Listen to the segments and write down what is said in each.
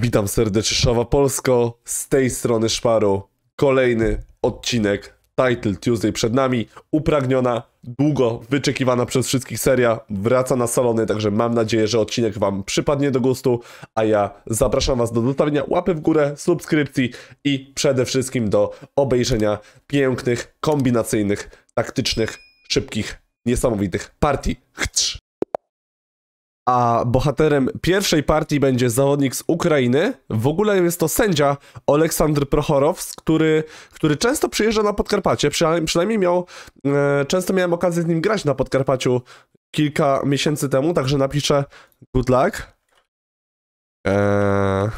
Witam serdecznie Szawa Polsko, z tej strony Szparu. Kolejny odcinek Title Tuesday przed nami. Upragniona, długo wyczekiwana przez wszystkich seria wraca na salony, także mam nadzieję, że odcinek Wam przypadnie do gustu, a ja zapraszam Was do dostawienia łapy w górę, subskrypcji i przede wszystkim do obejrzenia pięknych, kombinacyjnych, taktycznych, szybkich, niesamowitych partii. Chcz! a bohaterem pierwszej partii będzie zawodnik z Ukrainy. W ogóle jest to sędzia Aleksandr Prochorow, który, który często przyjeżdża na Podkarpacie, przynajmniej miał, e, często miałem okazję z nim grać na Podkarpaciu kilka miesięcy temu, także napiszę good luck. Eee,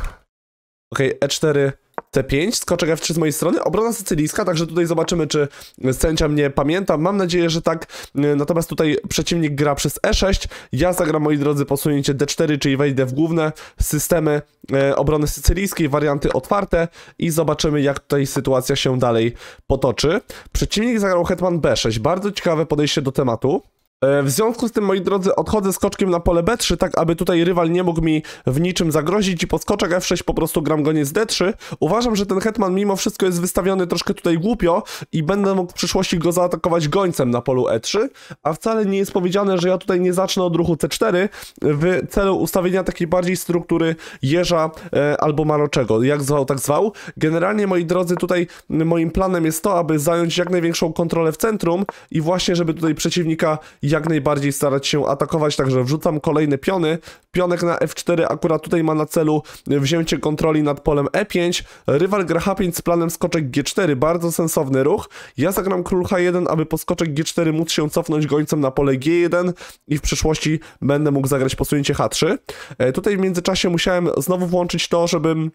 ok, E4 C5, skoczek F3 z mojej strony, obrona sycylijska, także tutaj zobaczymy, czy sędzia mnie pamięta. Mam nadzieję, że tak, e, natomiast tutaj przeciwnik gra przez E6, ja zagram, moi drodzy, posunięcie D4, czyli wejdę w główne systemy e, obrony sycylijskiej, warianty otwarte i zobaczymy, jak tutaj sytuacja się dalej potoczy. Przeciwnik zagrał hetman B6, bardzo ciekawe podejście do tematu. E, w związku z tym, moi drodzy, odchodzę skoczkiem na pole B3, tak aby tutaj rywal nie mógł mi w niczym zagrozić i skoczek F6 po prostu gram go nie z D3. Uważam, że ten hetman mimo wszystko jest wystawiony troszkę tutaj głupio i będę mógł w przyszłości go zaatakować gońcem na polu E3, a wcale nie jest powiedziane, że ja tutaj nie zacznę od ruchu C4 w celu ustawienia takiej bardziej struktury jeża e, albo maroczego, jak zwał, tak zwał. Generalnie, moi drodzy, tutaj moim planem jest to, aby zająć jak największą kontrolę w centrum i właśnie, żeby tutaj przeciwnika jak najbardziej starać się atakować, także wrzucam kolejne piony. Pionek na F4 akurat tutaj ma na celu wzięcie kontroli nad polem E5. Rywal gra H5 z planem skoczek G4, bardzo sensowny ruch. Ja zagram król H1, aby po skoczek G4 móc się cofnąć gońcem na pole G1 i w przyszłości będę mógł zagrać posunięcie H3. E, tutaj w międzyczasie musiałem znowu włączyć to, żebym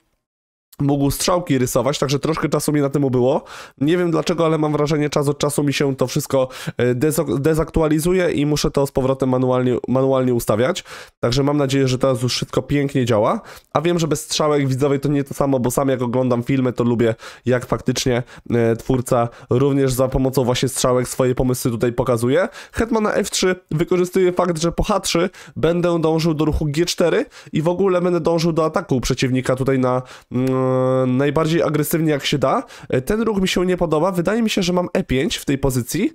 mógł strzałki rysować, także troszkę czasu mi na tym było. Nie wiem dlaczego, ale mam wrażenie, czas od czasu mi się to wszystko e, dezaktualizuje i muszę to z powrotem manualnie, manualnie ustawiać. Także mam nadzieję, że teraz już wszystko pięknie działa. A wiem, że bez strzałek widzowej to nie to samo, bo sam jak oglądam filmy, to lubię jak faktycznie e, twórca również za pomocą właśnie strzałek swoje pomysły tutaj pokazuje. Hetmana F3 wykorzystuje fakt, że po H3 będę dążył do ruchu G4 i w ogóle będę dążył do ataku przeciwnika tutaj na... Mm, E, najbardziej agresywnie jak się da. E, ten ruch mi się nie podoba. Wydaje mi się, że mam E5 w tej pozycji.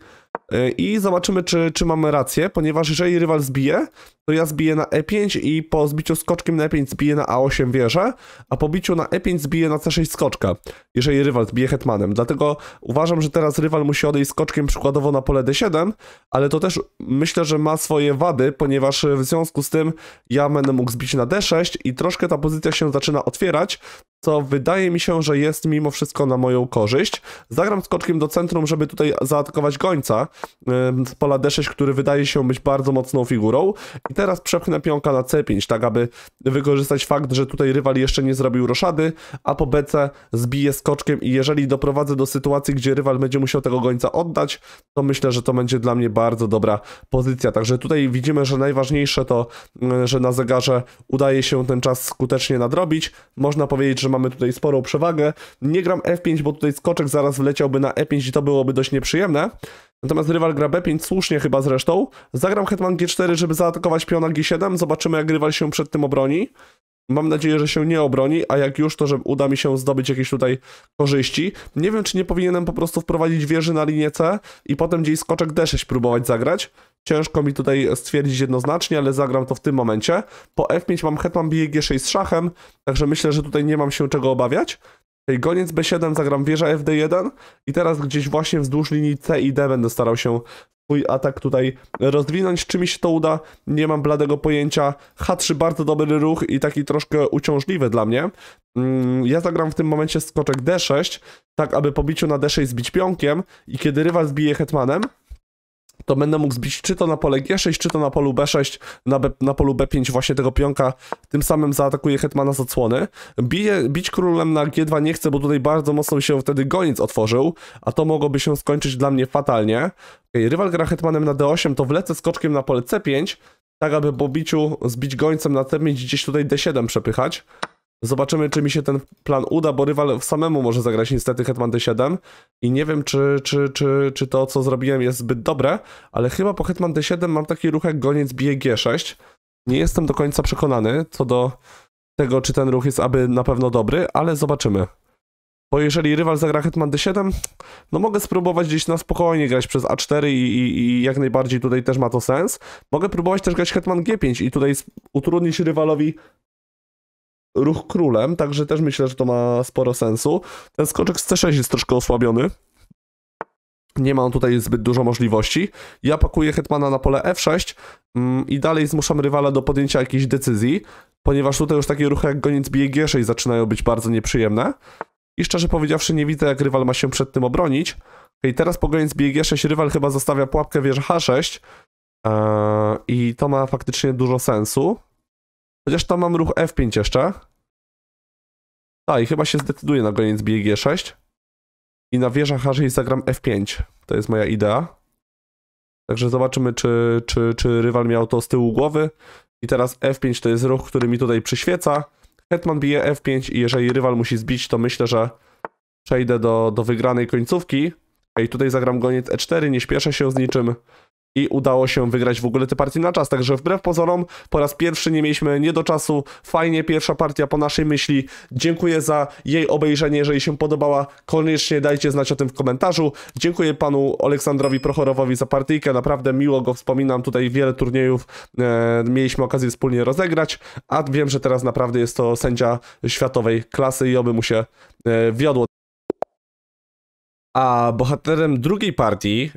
E, i zobaczymy, czy, czy mamy rację, ponieważ jeżeli rywal zbije, to ja zbiję na E5 i po zbiciu skoczkiem na E5 zbiję na A8 wieżę, a po biciu na E5 zbiję na C6 skoczka, jeżeli rywal zbije hetmanem. Dlatego uważam, że teraz rywal musi odejść skoczkiem przykładowo na pole D7, ale to też myślę, że ma swoje wady, ponieważ w związku z tym ja będę mógł zbić na D6 i troszkę ta pozycja się zaczyna otwierać, co wydaje mi się, że jest mimo wszystko na moją korzyść. Zagram skoczkiem do centrum, żeby tutaj zaatakować gońca, E, z pola D6, który wydaje się być bardzo mocną figurą i teraz przepchnę Pionka na C5, tak aby wykorzystać fakt, że tutaj rywal jeszcze nie zrobił roszady, a po BC zbiję skoczkiem i jeżeli doprowadzę do sytuacji, gdzie rywal będzie musiał tego gońca oddać, to myślę, że to będzie dla mnie bardzo dobra pozycja. Także tutaj widzimy, że najważniejsze to, e, że na zegarze udaje się ten czas skutecznie nadrobić. Można powiedzieć, że mamy tutaj sporą przewagę. Nie gram F5, bo tutaj skoczek zaraz wleciałby na E5 i to byłoby dość nieprzyjemne. Natomiast rywal gra B5, słusznie chyba zresztą. Zagram hetman G4, żeby zaatakować piona G7. Zobaczymy, jak rywal się przed tym obroni. Mam nadzieję, że się nie obroni, a jak już, to że uda mi się zdobyć jakieś tutaj korzyści. Nie wiem, czy nie powinienem po prostu wprowadzić wieży na linię C i potem gdzieś skoczek D6 próbować zagrać. Ciężko mi tutaj stwierdzić jednoznacznie, ale zagram to w tym momencie. Po F5 mam hetman bije G6 z szachem, także myślę, że tutaj nie mam się czego obawiać. Goniec B7 zagram wieża FD1 i teraz gdzieś właśnie wzdłuż linii C i D będę starał się swój atak tutaj rozwinąć. Czy mi się to uda? Nie mam bladego pojęcia. H3 bardzo dobry ruch i taki troszkę uciążliwy dla mnie. Mm, ja zagram w tym momencie skoczek D6, tak aby po biciu na D6 zbić pionkiem i kiedy rywal zbije hetmanem, to będę mógł zbić czy to na pole G6, czy to na polu B6, na, B, na polu B5 właśnie tego pionka, tym samym zaatakuję hetmana z odsłony. Bije, bić królem na G2 nie chcę, bo tutaj bardzo mocno się wtedy goniec otworzył, a to mogłoby się skończyć dla mnie fatalnie. Okay, rywal gra hetmanem na D8, to wlecę skoczkiem na pole C5, tak aby po biciu zbić gońcem na C5 gdzieś tutaj D7 przepychać. Zobaczymy, czy mi się ten plan uda, bo rywal samemu może zagrać niestety Hetman D7 i nie wiem, czy, czy, czy, czy to, co zrobiłem jest zbyt dobre, ale chyba po Hetman D7 mam taki ruch jak goniec bije G6. Nie jestem do końca przekonany co do tego, czy ten ruch jest aby na pewno dobry, ale zobaczymy. Bo jeżeli rywal zagra Hetman D7, no mogę spróbować gdzieś na spokojnie grać przez A4 i, i, i jak najbardziej tutaj też ma to sens. Mogę próbować też grać Hetman G5 i tutaj utrudnić rywalowi ruch królem, także też myślę, że to ma sporo sensu. Ten skoczek z C6 jest troszkę osłabiony. Nie ma on tutaj zbyt dużo możliwości. Ja pakuję Hetmana na pole F6 mm, i dalej zmuszam rywala do podjęcia jakiejś decyzji, ponieważ tutaj już takie ruchy jak goniec bije G6 zaczynają być bardzo nieprzyjemne. I szczerze powiedziawszy nie widzę jak rywal ma się przed tym obronić. I teraz po goniec bije G6 rywal chyba zostawia pułapkę wież H6 eee, i to ma faktycznie dużo sensu. Chociaż tam mam ruch F5 jeszcze. A, i chyba się zdecyduję na goniec bije G6. I na wieżach H6 zagram F5. To jest moja idea. Także zobaczymy, czy, czy, czy rywal miał to z tyłu głowy. I teraz F5 to jest ruch, który mi tutaj przyświeca. Hetman bije F5 i jeżeli rywal musi zbić, to myślę, że przejdę do, do wygranej końcówki. I tutaj zagram goniec E4, nie śpieszę się z niczym i udało się wygrać w ogóle te partie na czas. Także wbrew pozorom, po raz pierwszy nie mieliśmy nie do czasu. Fajnie, pierwsza partia po naszej myśli. Dziękuję za jej obejrzenie. Jeżeli się podobała, koniecznie dajcie znać o tym w komentarzu. Dziękuję panu Aleksandrowi Prochorowowi za partyjkę. Naprawdę miło go wspominam. Tutaj wiele turniejów e, mieliśmy okazję wspólnie rozegrać, a wiem, że teraz naprawdę jest to sędzia światowej klasy i oby mu się e, wiodło. A bohaterem drugiej partii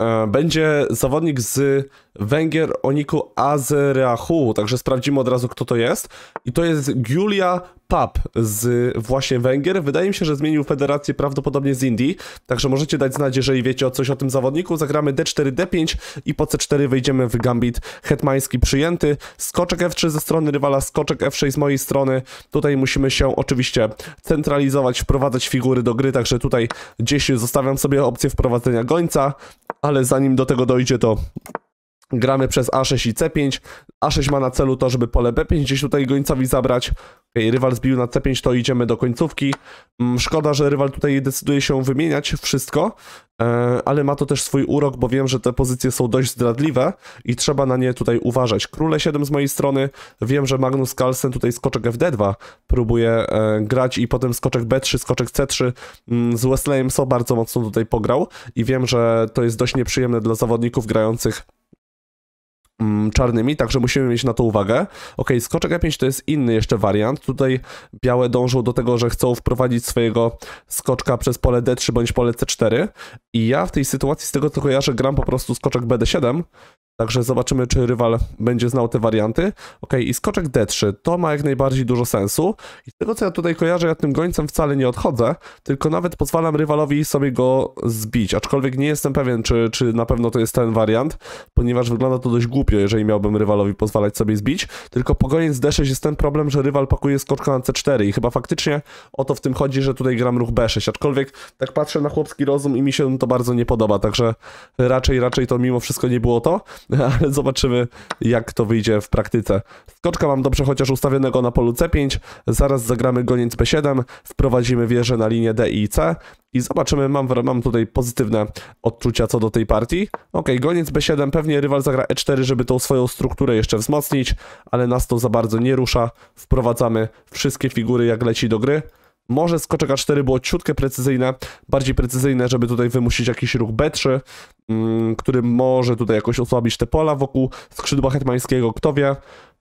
E, będzie zawodnik z Węgier Oniku Azerahu, także sprawdzimy od razu kto to jest. I to jest Giulia Pap z właśnie Węgier. Wydaje mi się, że zmienił federację prawdopodobnie z Indii, także możecie dać znać, jeżeli wiecie o coś o tym zawodniku. Zagramy D4, D5 i po C4 wejdziemy w gambit hetmański przyjęty. Skoczek F3 ze strony rywala, skoczek F6 z mojej strony. Tutaj musimy się oczywiście centralizować, wprowadzać figury do gry, także tutaj gdzieś zostawiam sobie opcję wprowadzenia gońca. Ale zanim do tego dojdzie, to gramy przez A6 i C5. A6 ma na celu to, żeby pole B5 gdzieś tutaj gońcowi zabrać. Okay, rywal zbił na C5, to idziemy do końcówki. Mm, szkoda, że rywal tutaj decyduje się wymieniać wszystko, e, ale ma to też swój urok, bo wiem, że te pozycje są dość zdradliwe i trzeba na nie tutaj uważać. Króle 7 z mojej strony, wiem, że Magnus Carlsen tutaj skoczek FD2 próbuje e, grać i potem skoczek B3, skoczek C3 mm, z Wesleyem So bardzo mocno tutaj pograł i wiem, że to jest dość nieprzyjemne dla zawodników grających Mm, czarnymi, także musimy mieć na to uwagę. Ok, skoczek E5 to jest inny jeszcze wariant. Tutaj białe dążą do tego, że chcą wprowadzić swojego skoczka przez pole D3 bądź pole C4 i ja w tej sytuacji z tego co kojarzę gram po prostu skoczek BD7, Także zobaczymy, czy rywal będzie znał te warianty. Ok, i skoczek D3, to ma jak najbardziej dużo sensu. I z tego, co ja tutaj kojarzę, ja tym gońcem wcale nie odchodzę, tylko nawet pozwalam rywalowi sobie go zbić. Aczkolwiek nie jestem pewien, czy, czy na pewno to jest ten wariant, ponieważ wygląda to dość głupio, jeżeli miałbym rywalowi pozwalać sobie zbić. Tylko po goniec D6 jest ten problem, że rywal pakuje skoczka na C4 i chyba faktycznie o to w tym chodzi, że tutaj gram ruch B6. Aczkolwiek tak patrzę na chłopski rozum i mi się to bardzo nie podoba, także raczej, raczej to mimo wszystko nie było to. ale zobaczymy, jak to wyjdzie w praktyce. Skoczka mam dobrze chociaż ustawionego na polu C5, zaraz zagramy goniec B7, wprowadzimy wieżę na linię D i C i zobaczymy, mam, mam tutaj pozytywne odczucia co do tej partii. Ok, goniec B7, pewnie rywal zagra E4, żeby tą swoją strukturę jeszcze wzmocnić, ale nas to za bardzo nie rusza, wprowadzamy wszystkie figury jak leci do gry. Może skoczek A4 było ciutkę precyzyjne, bardziej precyzyjne, żeby tutaj wymusić jakiś ruch B3, mm, który może tutaj jakoś osłabić te pola wokół skrzydła hetmańskiego, kto wie.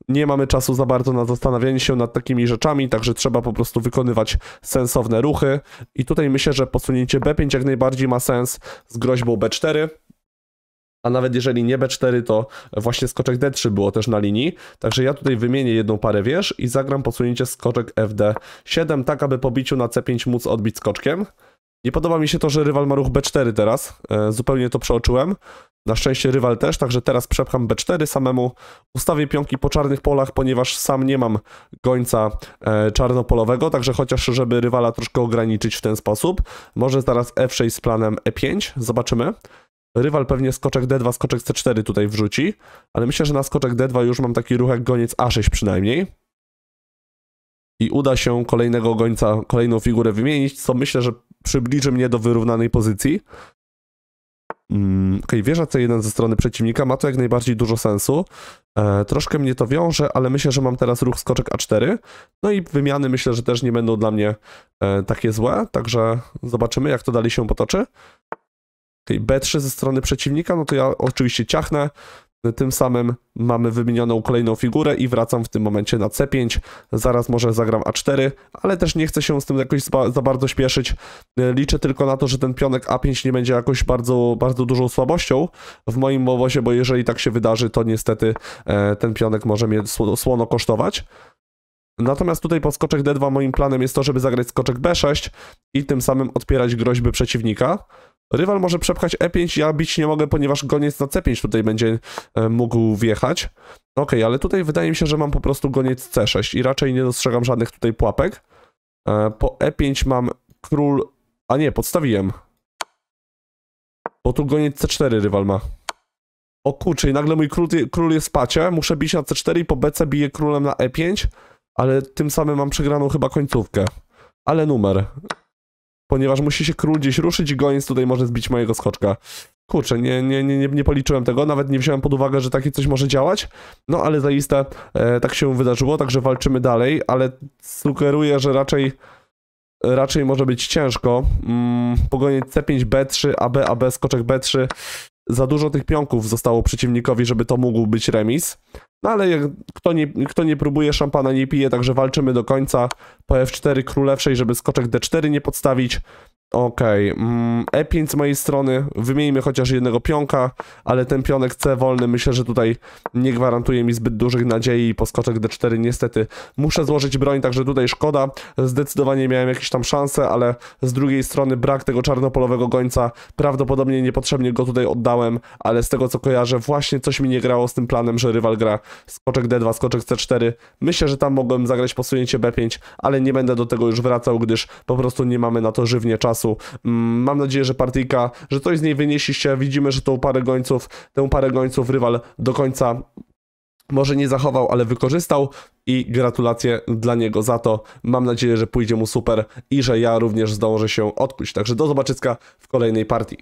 Nie mamy czasu za bardzo na zastanawianie się nad takimi rzeczami, także trzeba po prostu wykonywać sensowne ruchy. I tutaj myślę, że posunięcie B5 jak najbardziej ma sens z groźbą B4 a nawet jeżeli nie B4, to właśnie skoczek D3 było też na linii. Także ja tutaj wymienię jedną parę wież i zagram posunięcie skoczek FD7, tak aby po biciu na C5 móc odbić skoczkiem. Nie podoba mi się to, że rywal ma ruch B4 teraz, e, zupełnie to przeoczyłem. Na szczęście rywal też, także teraz przepcham B4 samemu. Ustawię pionki po czarnych polach, ponieważ sam nie mam gońca e, czarnopolowego, także chociaż żeby rywala troszkę ograniczyć w ten sposób. Może zaraz F6 z planem E5, zobaczymy. Rywal pewnie skoczek D2, skoczek C4 tutaj wrzuci, ale myślę, że na skoczek D2 już mam taki ruch jak goniec A6 przynajmniej. I uda się kolejnego gońca, kolejną figurę wymienić, co myślę, że przybliży mnie do wyrównanej pozycji. Mm, Okej, okay, wieża C1 ze strony przeciwnika, ma to jak najbardziej dużo sensu. E, troszkę mnie to wiąże, ale myślę, że mam teraz ruch skoczek A4. No i wymiany myślę, że też nie będą dla mnie e, takie złe, także zobaczymy jak to dalej się potoczy tej B3 ze strony przeciwnika, no to ja oczywiście ciachnę, tym samym mamy wymienioną kolejną figurę i wracam w tym momencie na C5. Zaraz może zagram A4, ale też nie chcę się z tym jakoś za bardzo śpieszyć. Liczę tylko na to, że ten pionek A5 nie będzie jakoś bardzo, bardzo dużą słabością w moim obozie, bo jeżeli tak się wydarzy, to niestety e, ten pionek może mnie słono kosztować. Natomiast tutaj po skoczek D2 moim planem jest to, żeby zagrać skoczek B6 i tym samym odpierać groźby przeciwnika. Rywal może przepchać E5, ja bić nie mogę, ponieważ goniec na C5 tutaj będzie e, mógł wjechać. Ok, ale tutaj wydaje mi się, że mam po prostu goniec C6 i raczej nie dostrzegam żadnych tutaj pułapek. E, po E5 mam król... A nie, podstawiłem. Bo tu goniec C4 rywal ma. O kurczę, i nagle mój król, król jest w pacie, muszę bić na C4 i po BC biję królem na E5, ale tym samym mam przegraną chyba końcówkę. Ale numer ponieważ musi się król gdzieś ruszyć i goniec tutaj może zbić mojego skoczka. Kurczę, nie, nie, nie, nie policzyłem tego, nawet nie wziąłem pod uwagę, że takie coś może działać, no ale zaiste e, tak się wydarzyło, także walczymy dalej, ale sugeruję, że raczej raczej może być ciężko. Mm, pogonić C5, B3, AB, AB, skoczek B3 za dużo tych pionków zostało przeciwnikowi, żeby to mógł być remis. No ale jak, kto, nie, kto nie próbuje, szampana nie pije, także walczymy do końca. Po F4 królewszej, żeby skoczek D4 nie podstawić. Okej, okay. Mm, E5 z mojej strony, Wymienimy chociaż jednego pionka, ale ten pionek C wolny myślę, że tutaj nie gwarantuje mi zbyt dużych nadziei i poskoczek D4 niestety muszę złożyć broń, także tutaj szkoda, zdecydowanie miałem jakieś tam szanse, ale z drugiej strony brak tego czarnopolowego gońca, prawdopodobnie niepotrzebnie go tutaj oddałem, ale z tego co kojarzę właśnie coś mi nie grało z tym planem, że rywal gra skoczek D2, skoczek C4, myślę, że tam mogłem zagrać posunięcie B5, ale nie będę do tego już wracał, gdyż po prostu nie mamy na to żywnie czasu czasu. Mm, mam nadzieję, że partyjka, że coś z niej wynieśliście. Widzimy, że tą parę gońców, tę parę gońców rywal do końca może nie zachował, ale wykorzystał i gratulacje dla niego za to. Mam nadzieję, że pójdzie mu super i że ja również zdążę się odpuść. Także do zobaczyska w kolejnej partii.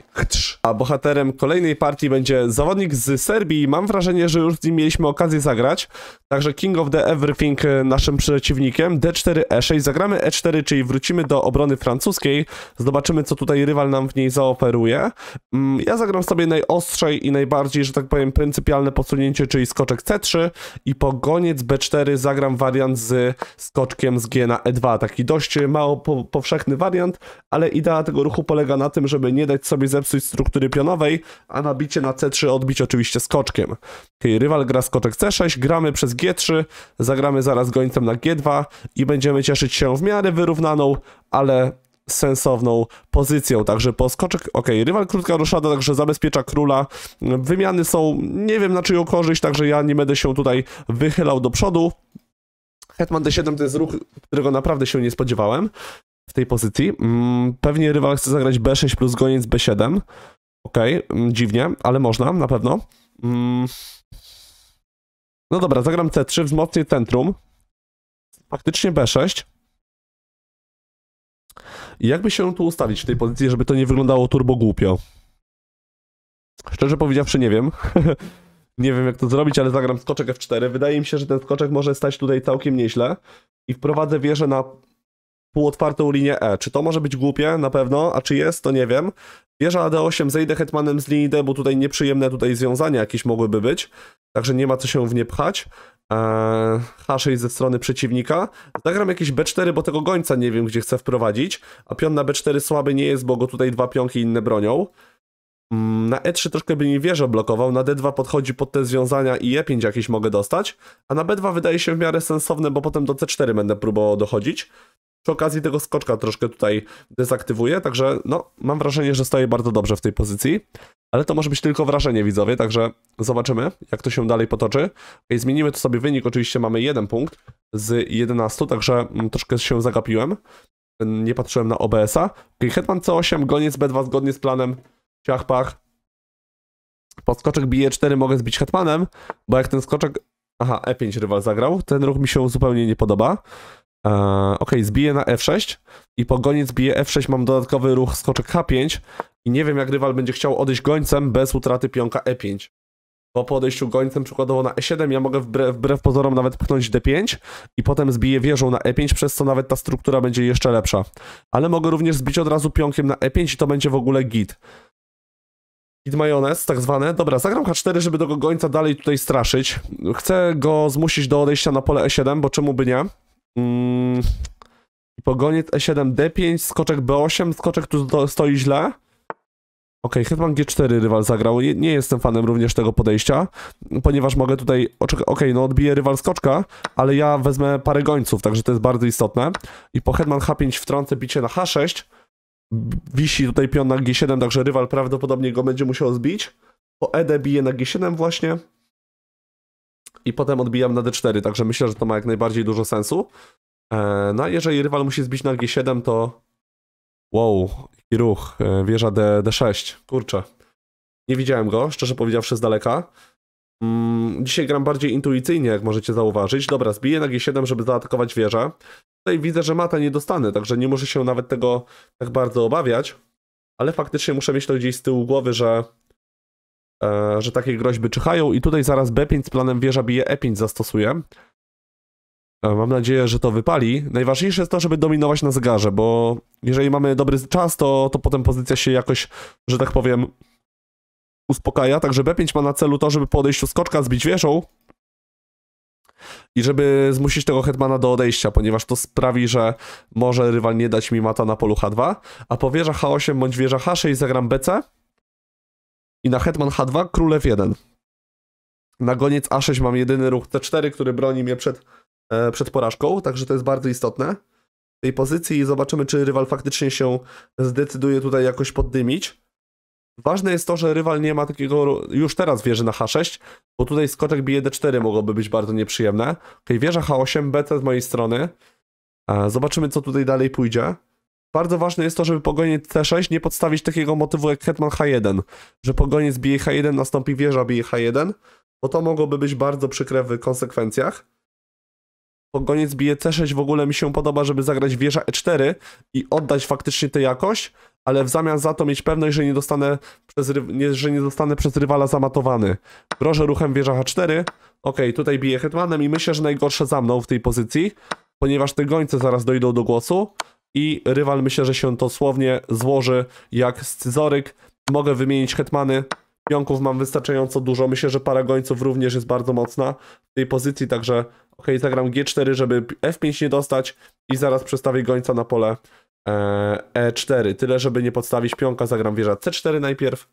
A bohaterem kolejnej partii będzie zawodnik z Serbii. Mam wrażenie, że już z nim mieliśmy okazję zagrać. Także King of the Everything e, naszym przeciwnikiem. D4, E6. Zagramy E4, czyli wrócimy do obrony francuskiej. Zobaczymy, co tutaj rywal nam w niej zaoferuje. Mm, ja zagram sobie najostrzej i najbardziej, że tak powiem, pryncypialne posunięcie, czyli skoczek C3 i pogoniec B4 zagram nagram wariant z skoczkiem z G na E2. Taki dość mało po, powszechny wariant, ale idea tego ruchu polega na tym, żeby nie dać sobie zepsuć struktury pionowej, a nabicie na C3 odbić oczywiście skoczkiem. Okay, rywal gra skoczek C6, gramy przez G3, zagramy zaraz gońcem na G2 i będziemy cieszyć się w miarę wyrównaną, ale sensowną pozycją. Także po skoczek, ok, rywal krótka roszada, także zabezpiecza króla. Wymiany są, nie wiem na czyją korzyść, także ja nie będę się tutaj wychylał do przodu. Hetman D7 to jest ruch, którego naprawdę się nie spodziewałem w tej pozycji. Mm, pewnie rywal chce zagrać B6 plus goniec B7. Okej, okay. Mm, dziwnie, ale można, na pewno. Mm. No dobra, zagram C3, wzmocnię centrum. Faktycznie B6. Jakby się tu ustawić w tej pozycji, żeby to nie wyglądało turbo głupio? Szczerze powiedziawszy, nie wiem. Nie wiem, jak to zrobić, ale zagram skoczek F4. Wydaje mi się, że ten skoczek może stać tutaj całkiem nieźle. I wprowadzę wieżę na półotwartą linię E. Czy to może być głupie? Na pewno. A czy jest? To nie wiem. Wieża AD8, zejdę hetmanem z linii D, bo tutaj nieprzyjemne tutaj związania jakieś mogłyby być. Także nie ma co się w nie pchać. Eee, H6 ze strony przeciwnika. Zagram jakieś B4, bo tego gońca nie wiem, gdzie chcę wprowadzić. A pion na B4 słaby nie jest, bo go tutaj dwa pionki inne bronią. Mm, na E3 troszkę by mi wieżę blokował, na D2 podchodzi pod te związania i E5 jakieś mogę dostać, a na B2 wydaje się w miarę sensowne, bo potem do C4 będę próbował dochodzić. Przy okazji tego skoczka troszkę tutaj dezaktywuję, także no, mam wrażenie, że stoję bardzo dobrze w tej pozycji. Ale to może być tylko wrażenie, widzowie, także zobaczymy, jak to się dalej potoczy. I zmienimy to sobie wynik, oczywiście mamy jeden punkt z 11, także mm, troszkę się zagapiłem. Nie patrzyłem na OBS-a. Hetman C8, goniec B2 zgodnie z planem. Ciach, pach. Podskoczek bije 4, mogę zbić hetmanem, bo jak ten skoczek... Aha, E5 rywal zagrał. Ten ruch mi się zupełnie nie podoba. Eee, ok, zbiję na F6 i po goniec bije F6 mam dodatkowy ruch skoczek H5 i nie wiem jak rywal będzie chciał odejść gońcem bez utraty pionka E5. po odejściu gońcem przykładowo na E7 ja mogę wbrew, wbrew pozorom nawet pchnąć D5 i potem zbiję wieżą na E5, przez co nawet ta struktura będzie jeszcze lepsza. Ale mogę również zbić od razu pionkiem na E5 i to będzie w ogóle git. Kid majonez, tak zwane. Dobra, zagram H4, żeby tego gońca dalej tutaj straszyć. Chcę go zmusić do odejścia na pole E7, bo czemu by nie? Mm. Pogoniec E7, D5, skoczek B8, skoczek tu stoi źle. Okej, okay, Hetman G4 rywal zagrał. Nie, nie, jestem fanem również tego podejścia, ponieważ mogę tutaj... Okej, okay, no odbiję rywal skoczka, ale ja wezmę parę gońców, także to jest bardzo istotne. I po Hetman H5 wtrącę bicie na H6, wisi tutaj pion na G7, także rywal prawdopodobnie go będzie musiał zbić. Po ED bije na G7 właśnie. I potem odbijam na D4, także myślę, że to ma jak najbardziej dużo sensu. E, no a jeżeli rywal musi zbić na G7, to... Wow, i ruch. E, wieża D, D6. Kurczę. Nie widziałem go, szczerze powiedziawszy, z daleka. Mm, dzisiaj gram bardziej intuicyjnie, jak możecie zauważyć. Dobra, zbiję na G7, żeby zaatakować wieżę. Tutaj widzę, że mata nie dostanę, także nie muszę się nawet tego tak bardzo obawiać. Ale faktycznie muszę mieć to gdzieś z tyłu głowy, że, e, że takie groźby czyhają. I tutaj zaraz B5 z planem wieża bije E5 zastosuję. E, mam nadzieję, że to wypali. Najważniejsze jest to, żeby dominować na zegarze, bo jeżeli mamy dobry czas, to, to potem pozycja się jakoś, że tak powiem, uspokaja. Także B5 ma na celu to, żeby po odejściu skoczka zbić wieżą, i żeby zmusić tego hetmana do odejścia, ponieważ to sprawi, że może rywal nie dać mi mata na polu H2, a po wieża H8 bądź wieża H6 zagram BC i na hetman H2 królew 1. Na goniec A6 mam jedyny ruch C4, który broni mnie przed, e, przed porażką, także to jest bardzo istotne tej pozycji i zobaczymy, czy rywal faktycznie się zdecyduje tutaj jakoś poddymić. Ważne jest to, że rywal nie ma takiego, już teraz wieży na H6, bo tutaj skoczek bije D4 mogłoby być bardzo nieprzyjemne. Okej, wieża H8, BT z mojej strony. E, zobaczymy, co tutaj dalej pójdzie. Bardzo ważne jest to, żeby pogoniec C6 nie podstawić takiego motywu jak hetman H1, że pogoniec bije H1, nastąpi wieża bije H1, bo to mogłoby być bardzo przykre w konsekwencjach. Pogoniec bije C6 w ogóle mi się podoba, żeby zagrać wieża E4 i oddać faktycznie tę jakość, ale w zamian za to mieć pewność, że nie, dostanę przez, nie, że nie zostanę przez rywala zamatowany. Grożę ruchem wieża H4. Ok, tutaj bije hetmanem i myślę, że najgorsze za mną w tej pozycji, ponieważ te gońce zaraz dojdą do głosu i rywal myślę, że się to słownie złoży jak scyzoryk. Mogę wymienić hetmany, pionków mam wystarczająco dużo. Myślę, że para gońców również jest bardzo mocna w tej pozycji, także ok, zagram G4, żeby F5 nie dostać i zaraz przestawię gońca na pole E4. E Tyle, żeby nie podstawić pionka, zagram wieża C4 najpierw.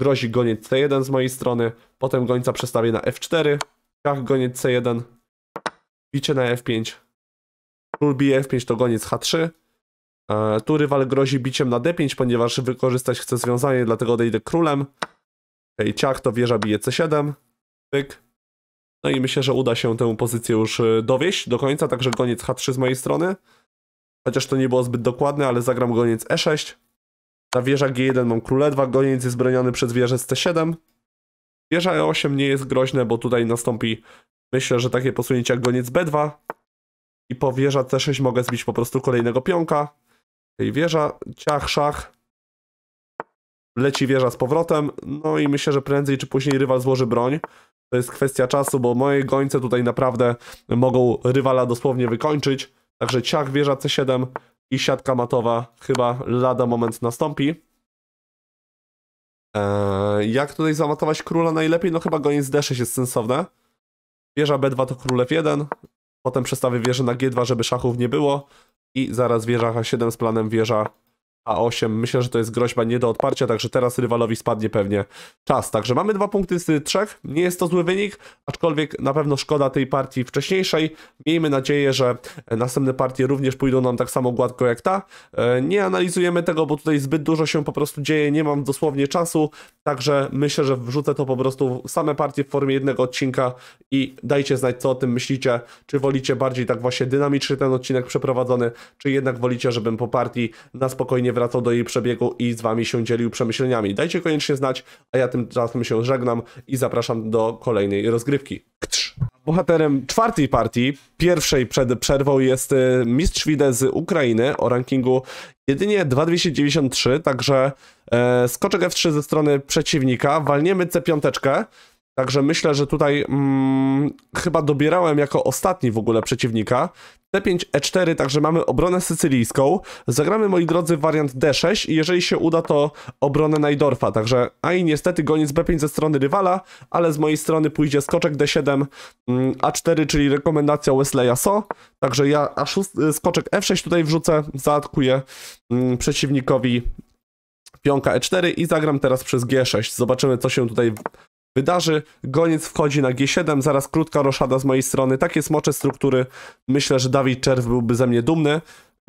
Grozi goniec C1 z mojej strony, potem gońca przestawię na F4, kach goniec C1, bicie na F5, król bije F5 to goniec H3, e, tu rywal grozi biciem na D5, ponieważ wykorzystać chce związanie, dlatego odejdę królem, okay, ciach to wieża bije C7, pyk, no i myślę, że uda się tę pozycję już e, dowieść do końca, także goniec H3 z mojej strony. Chociaż to nie było zbyt dokładne, ale zagram goniec E6. Na wieża G1 mam królewa, goniec jest broniony przez wieżę z C7. Wieża E8 nie jest groźne, bo tutaj nastąpi, myślę, że takie posunięcie jak goniec B2. I po wieża C6 mogę zbić po prostu kolejnego pionka. tej wieża, ciach, szach. Leci wieża z powrotem. No i myślę, że prędzej czy później rywal złoży broń. To jest kwestia czasu, bo moje gońce tutaj naprawdę mogą rywala dosłownie wykończyć. Także ciach wieża C7 i siatka matowa chyba lada moment nastąpi. Eee, jak tutaj zamatować króla najlepiej? No chyba goniec D6 jest sensowne. Wieża B2 to król F1. Potem przestawię wieżę na G2, żeby szachów nie było. I zaraz wieża H7 z planem wieża a8. Myślę, że to jest groźba nie do odparcia, także teraz rywalowi spadnie pewnie czas. Także mamy dwa punkty z trzech. Nie jest to zły wynik, aczkolwiek na pewno szkoda tej partii wcześniejszej. Miejmy nadzieję, że następne partie również pójdą nam tak samo gładko jak ta. E, nie analizujemy tego, bo tutaj zbyt dużo się po prostu dzieje, nie mam dosłownie czasu, także myślę, że wrzucę to po prostu w same partie w formie jednego odcinka i dajcie znać, co o tym myślicie, czy wolicie bardziej tak właśnie dynamiczny ten odcinek przeprowadzony, czy jednak wolicie, żebym po partii na spokojnie wracał do jej przebiegu i z wami się dzielił przemyśleniami. Dajcie koniecznie znać, a ja tymczasem się żegnam i zapraszam do kolejnej rozgrywki. Ktrz. Bohaterem czwartej partii, pierwszej przed przerwą jest y, mistrz Wide z Ukrainy o rankingu jedynie 2293, także e, skoczek F3 ze strony przeciwnika, walniemy C5, także myślę, że tutaj mm, chyba dobierałem jako ostatni w ogóle przeciwnika, D5, E4, także mamy obronę sycylijską. Zagramy, moi drodzy, wariant D6 i jeżeli się uda, to obronę Najdorfa. Także, a i niestety goniec B5 ze strony rywala, ale z mojej strony pójdzie skoczek D7, mm, A4, czyli rekomendacja Wesleya So. Także ja a y, skoczek F6 tutaj wrzucę, zaatkuję mm, przeciwnikowi pionka E4 i zagram teraz przez G6. Zobaczymy, co się tutaj wydarzy. Goniec wchodzi na G7, zaraz krótka roszada z mojej strony. Takie smocze struktury. Myślę, że Dawid Czerw byłby ze mnie dumny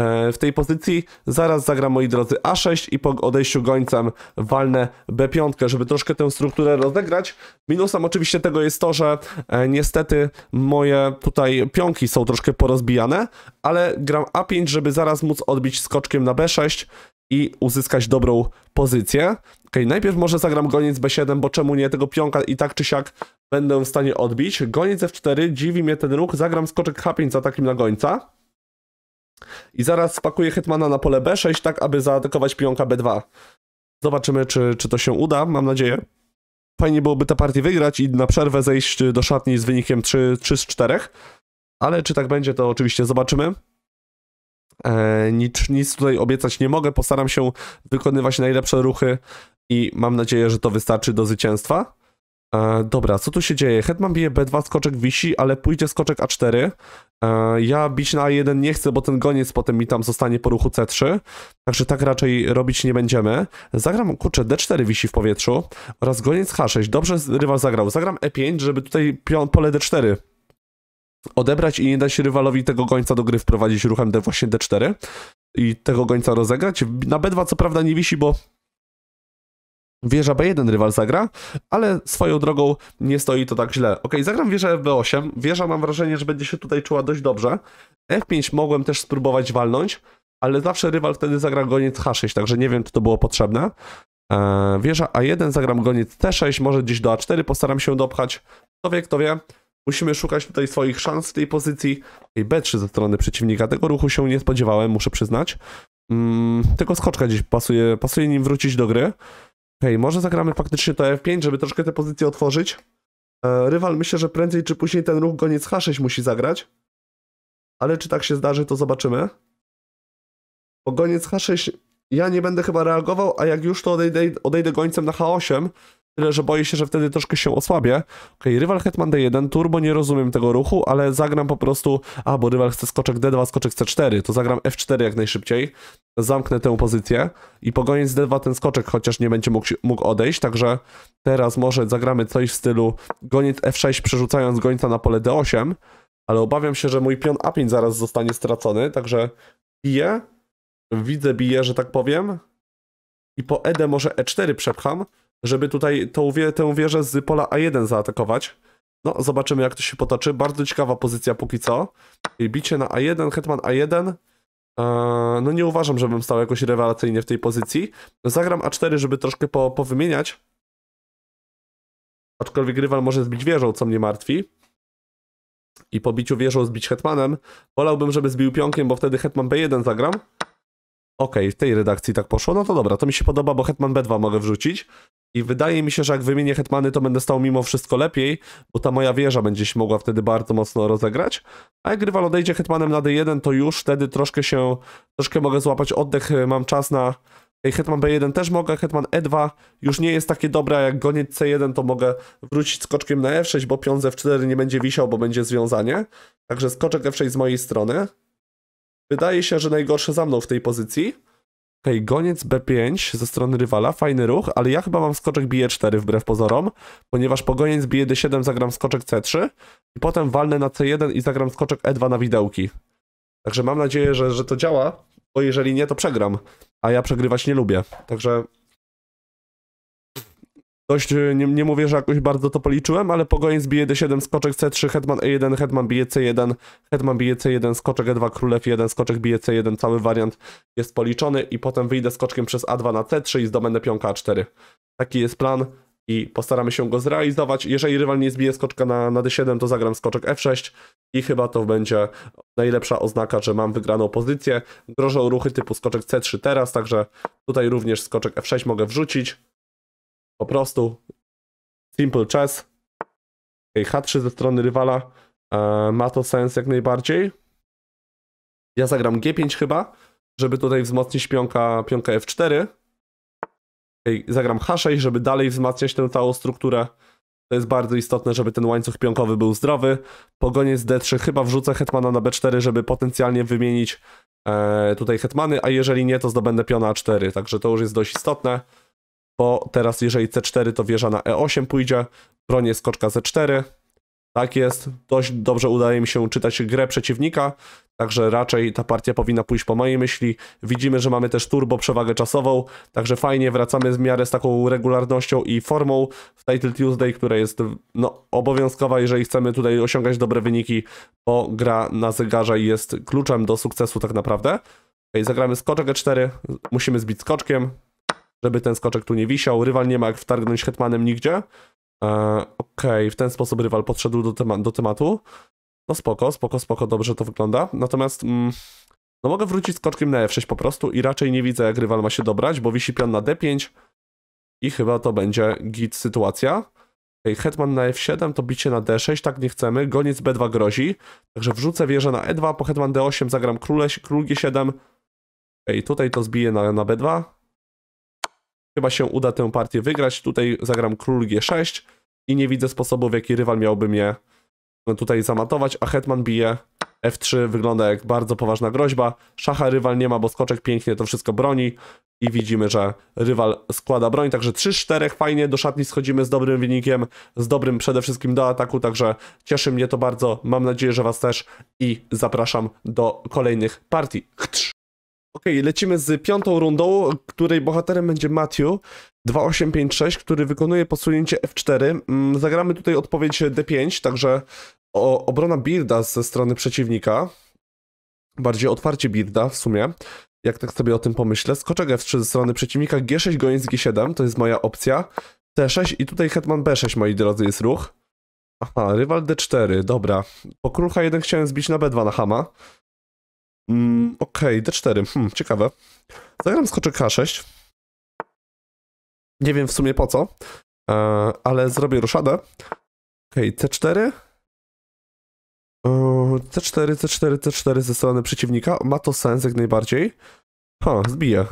e, w tej pozycji. Zaraz zagra, moi drodzy, A6 i po odejściu gońcem walnę B5, żeby troszkę tę strukturę rozegrać. Minusem oczywiście tego jest to, że e, niestety moje tutaj pionki są troszkę porozbijane, ale gram A5, żeby zaraz móc odbić skoczkiem na B6 i uzyskać dobrą pozycję. Okay, najpierw może zagram goniec b7, bo czemu nie, tego pionka i tak czy siak będę w stanie odbić. Goniec f4, dziwi mnie ten ruch, zagram skoczek h5 za takim na gońca. I zaraz spakuję hetmana na pole b6, tak aby zaatakować pionka b2. Zobaczymy, czy, czy to się uda, mam nadzieję. Fajnie byłoby tę partię wygrać i na przerwę zejść do szatni z wynikiem 3, 3 z 4. Ale czy tak będzie, to oczywiście zobaczymy. E, nic, nic tutaj obiecać nie mogę, postaram się wykonywać najlepsze ruchy i mam nadzieję, że to wystarczy do zwycięstwa. E, dobra, co tu się dzieje? Hetman bije B2, skoczek wisi, ale pójdzie skoczek A4. E, ja bić na A1 nie chcę, bo ten goniec potem mi tam zostanie po ruchu C3. Także tak raczej robić nie będziemy. Zagram, kurczę, D4 wisi w powietrzu oraz goniec H6. Dobrze rywal zagrał. Zagram E5, żeby tutaj pole D4 odebrać i nie da się rywalowi tego gońca do gry wprowadzić ruchem D właśnie D4 i tego gońca rozegrać. Na B2 co prawda nie wisi, bo wieża B1 rywal zagra, ale swoją drogą nie stoi to tak źle. Ok, zagram wieżę FB8, wieża mam wrażenie, że będzie się tutaj czuła dość dobrze. F5 mogłem też spróbować walnąć, ale zawsze rywal wtedy zagra goniec H6, także nie wiem, czy to było potrzebne. Eee, wieża A1, zagram goniec T6, może gdzieś do A4 postaram się dopchać. Kto wie, kto wie. Musimy szukać tutaj swoich szans w tej pozycji. I B3 ze strony przeciwnika. Tego ruchu się nie spodziewałem, muszę przyznać. Mm, tylko skoczka gdzieś pasuje, pasuje nim wrócić do gry. Okej, okay, może zagramy faktycznie to F5, żeby troszkę tę pozycję otworzyć. E, rywal myślę, że prędzej czy później ten ruch goniec H6 musi zagrać. Ale czy tak się zdarzy, to zobaczymy. Bo goniec H6 ja nie będę chyba reagował, a jak już to odejdę, odejdę gońcem na H8, Tyle, że boję się, że wtedy troszkę się osłabię. Okej, okay, rywal Hetman D1, turbo, nie rozumiem tego ruchu, ale zagram po prostu... A, bo rywal chce skoczek D2, skoczek C4, to zagram F4 jak najszybciej. Zamknę tę pozycję i pogoniec D2 ten skoczek, chociaż nie będzie mógł, mógł odejść, także teraz może zagramy coś w stylu goniec F6 przerzucając gońca na pole D8, ale obawiam się, że mój pion A5 zaraz zostanie stracony, także biję, widzę biję, że tak powiem i po ED może E4 przepcham, żeby tutaj tą, tę wieżę z pola A1 zaatakować. No, zobaczymy jak to się potoczy. Bardzo ciekawa pozycja póki co. I bicie na A1, hetman A1. Eee, no nie uważam, żebym stał jakoś rewelacyjnie w tej pozycji. Zagram A4, żeby troszkę po, powymieniać. Aczkolwiek rywal może zbić wieżą, co mnie martwi. I po biciu wieżą zbić hetmanem. Wolałbym, żeby zbił pionkiem, bo wtedy hetman B1 zagram okej, okay, w tej redakcji tak poszło, no to dobra, to mi się podoba, bo Hetman B2 mogę wrzucić. I wydaje mi się, że jak wymienię Hetmany, to będę stał mimo wszystko lepiej, bo ta moja wieża będzie się mogła wtedy bardzo mocno rozegrać. A jak rywal odejdzie Hetmanem na D1, to już wtedy troszkę się, troszkę mogę złapać oddech, y, mam czas na... Hetman B1 też mogę, Hetman E2 już nie jest takie dobre, jak goniec C1 to mogę wrócić skoczkiem na F6, bo pion z F4 nie będzie wisiał, bo będzie związanie. Także skoczek F6 z mojej strony. Wydaje się, że najgorsze za mną w tej pozycji. Okej, okay, goniec B5 ze strony rywala, fajny ruch, ale ja chyba mam skoczek bije 4 wbrew pozorom, ponieważ po goniec bije D7 zagram skoczek C3 i potem walnę na C1 i zagram skoczek E2 na widełki. Także mam nadzieję, że, że to działa, bo jeżeli nie, to przegram, a ja przegrywać nie lubię. Także Dość, y, nie, nie mówię, że jakoś bardzo to policzyłem, ale Pogoń zbije D7, skoczek C3, hetman E1, hetman bije C1, hetman bije C1, skoczek E2, król F1, skoczek bije C1, cały wariant jest policzony i potem wyjdę skoczkiem przez A2 na C3 i zdobędę pionka A4. Taki jest plan i postaramy się go zrealizować. Jeżeli rywal nie zbije skoczka na, na D7, to zagram skoczek F6 i chyba to będzie najlepsza oznaka, że mam wygraną pozycję. Grożą ruchy typu skoczek C3 teraz, także tutaj również skoczek F6 mogę wrzucić po prostu simple chess. H3 ze strony rywala. E, ma to sens jak najbardziej. Ja zagram G5 chyba, żeby tutaj wzmocnić pionka, pionka F4. Zagram H6, żeby dalej wzmacniać tę całą strukturę. To jest bardzo istotne, żeby ten łańcuch pionkowy był zdrowy. Pogoniec D3 chyba wrzucę hetmana na B4, żeby potencjalnie wymienić e, tutaj hetmany, a jeżeli nie, to zdobędę piona A4, także to już jest dość istotne bo teraz jeżeli C4 to wieża na E8 pójdzie, bronie skoczka C4. Tak jest, dość dobrze udaje mi się czytać grę przeciwnika, także raczej ta partia powinna pójść po mojej myśli. Widzimy, że mamy też turbo przewagę czasową, także fajnie wracamy w miarę z taką regularnością i formą w Title Tuesday, która jest no, obowiązkowa, jeżeli chcemy tutaj osiągać dobre wyniki, bo gra na zegarze jest kluczem do sukcesu tak naprawdę. Okay, zagramy skoczek E4, musimy zbić skoczkiem, żeby ten skoczek tu nie wisiał. Rywal nie ma jak wtargnąć hetmanem nigdzie. E, Okej, okay. w ten sposób rywal podszedł do, tema do, tematu. No spoko, spoko, spoko, dobrze to wygląda. Natomiast mm, no mogę wrócić skoczkiem na F6 po prostu i raczej nie widzę jak rywal ma się dobrać, bo wisi pion na D5 i chyba to będzie git sytuacja. Okay, hetman na F7 to bicie na D6, tak nie chcemy. Goniec B2 grozi, także wrzucę wieżę na E2, po hetman D8 zagram króle, król G7. Okej, okay, tutaj to zbiję na, na B2. Chyba się uda tę partię wygrać. Tutaj zagram król g6 i nie widzę sposobu, w jaki rywal miałby mnie no, tutaj zamatować, a hetman bije. F3 wygląda jak bardzo poważna groźba. Szacha rywal nie ma, bo skoczek pięknie to wszystko broni. I widzimy, że rywal składa broń, także 3-4 fajnie, do szatni schodzimy z dobrym wynikiem, z dobrym przede wszystkim do ataku, także cieszy mnie to bardzo, mam nadzieję, że Was też i zapraszam do kolejnych partii. Okej, okay, lecimy z piątą rundą, której bohaterem będzie Matthew 2856, który wykonuje posunięcie F4. Mm, zagramy tutaj odpowiedź D5, także o, obrona Birda ze strony przeciwnika. Bardziej otwarcie Birda w sumie, jak tak sobie o tym pomyślę. Skoczek F3 ze strony przeciwnika, G6 goniec G7, to jest moja opcja. T6 i tutaj hetman B6, moi drodzy, jest ruch. Aha, rywal D4, dobra. Po krucha jeden chciałem zbić na B2 na Hama. Mm, Okej, okay, D4. Hmm, ciekawe. Zagram skoczek H6. Nie wiem w sumie po co, e, ale zrobię ruszadę. Okej, okay, C4. E, C4, C4, C4 ze strony przeciwnika. Ma to sens jak najbardziej. Ha, zbiję.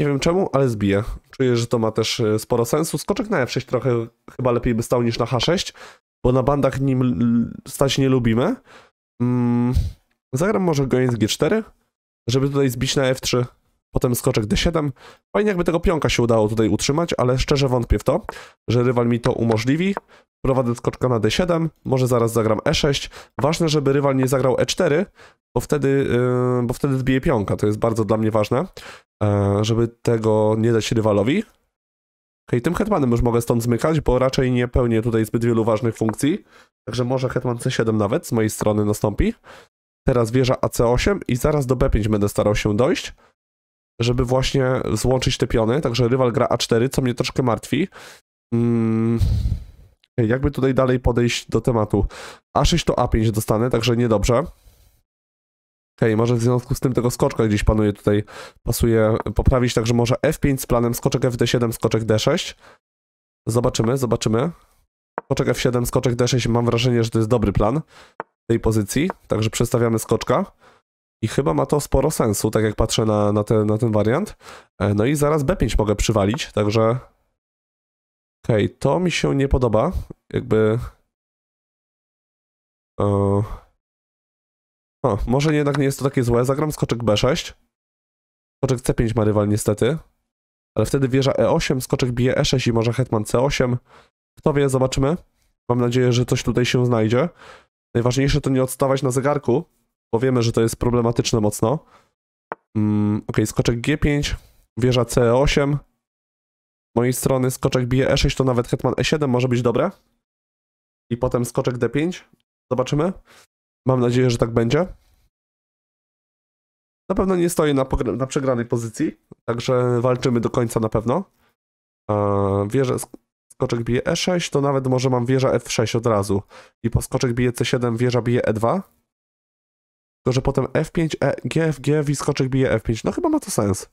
Nie wiem czemu, ale zbiję. Czuję, że to ma też e, sporo sensu. Skoczek na F6 trochę chyba lepiej by stał niż na H6, bo na bandach nim stać nie lubimy. Mm, Zagram może goniec G4, żeby tutaj zbić na F3, potem skoczek D7. Fajnie jakby tego pionka się udało tutaj utrzymać, ale szczerze wątpię w to, że rywal mi to umożliwi. Prowadzę skoczka na D7, może zaraz zagram E6. Ważne, żeby rywal nie zagrał E4, bo wtedy, yy, bo wtedy zbije pionka. To jest bardzo dla mnie ważne, yy, żeby tego nie dać rywalowi. Okej, okay, tym hetmanem już mogę stąd zmykać, bo raczej nie pełnię tutaj zbyt wielu ważnych funkcji. Także może hetman C7 nawet z mojej strony nastąpi teraz wieża AC8 i zaraz do B5 będę starał się dojść, żeby właśnie złączyć te piony, także rywal gra A4, co mnie troszkę martwi. Hmm. Jakby tutaj dalej podejść do tematu. A6 to A5 dostanę, także niedobrze. Okej, okay, może w związku z tym tego skoczka gdzieś panuje tutaj, pasuje poprawić, także może F5 z planem, skoczek FD7, skoczek D6. Zobaczymy, zobaczymy. Skoczek F7, skoczek D6, mam wrażenie, że to jest dobry plan tej pozycji, także przestawiamy skoczka. I chyba ma to sporo sensu, tak jak patrzę na, na, te, na ten wariant. E, no i zaraz B5 mogę przywalić, także... Okej, okay, to mi się nie podoba. Jakby... O, e, o może jednak nie jest to takie złe. Zagram skoczek B6. Skoczek C5 ma rywal niestety. Ale wtedy wieża E8, skoczek bije E6 i może hetman C8. Kto wie, zobaczymy. Mam nadzieję, że coś tutaj się znajdzie. Najważniejsze to nie odstawać na zegarku, bo wiemy, że to jest problematyczne mocno. Mm, ok, skoczek G5, wieża C8. Z mojej strony skoczek bije E6, to nawet hetman E7 może być dobre. I potem skoczek D5. Zobaczymy. Mam nadzieję, że tak będzie. Na pewno nie stoję na, na przegranej pozycji, także walczymy do końca na pewno. Eee, wieżę, skoczek bije E6, to nawet może mam wieża F6 od razu. I po skoczek bije C7, wieża bije E2. Tylko, że potem F5, e, G, F, G, i skoczek bije F5. No chyba ma to sens.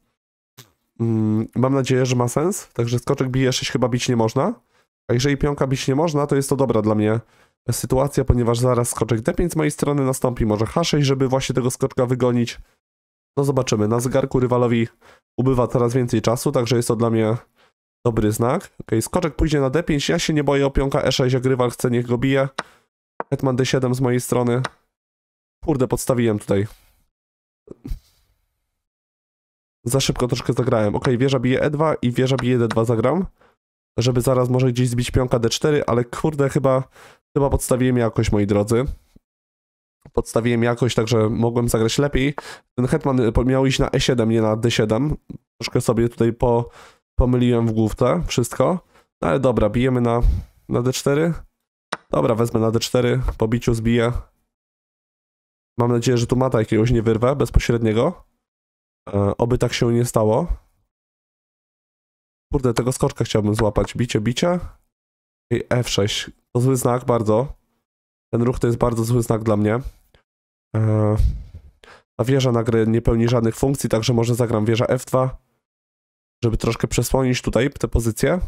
Mm, mam nadzieję, że ma sens. Także skoczek bije 6 e chyba bić nie można. A jeżeli pionka bić nie można, to jest to dobra dla mnie sytuacja, ponieważ zaraz skoczek D5 z mojej strony nastąpi, może H6, żeby właśnie tego skoczka wygonić. No zobaczymy. Na zegarku rywalowi ubywa coraz więcej czasu, także jest to dla mnie Dobry znak. Ok, skoczek pójdzie na d5. Ja się nie boję o pionka e6, jak rywal chce, niech go bije. Hetman d7 z mojej strony. Kurde, podstawiłem tutaj. Za szybko troszkę zagrałem. Ok, wieża bije e2 i wieża bije d2 zagram. Żeby zaraz może gdzieś zbić pionka d4, ale kurde, chyba, chyba podstawiłem jakoś, moi drodzy podstawiłem jakoś, także mogłem zagrać lepiej. Ten hetman miał iść na E7, nie na D7. Troszkę sobie tutaj po, Pomyliłem w główce wszystko. No ale dobra, bijemy na, na D4. Dobra, wezmę na D4. Po biciu zbiję. Mam nadzieję, że tu mata jakiegoś nie wyrwę bezpośredniego. E, oby tak się nie stało. Kurde, tego skoczka chciałbym złapać. Bicie, bicie. I F6. To zły znak, bardzo. Ten ruch to jest bardzo zły znak dla mnie. E, ta wieża na gry nie pełni żadnych funkcji, także może zagram wieża F2 żeby troszkę przesłonić tutaj tę pozycję.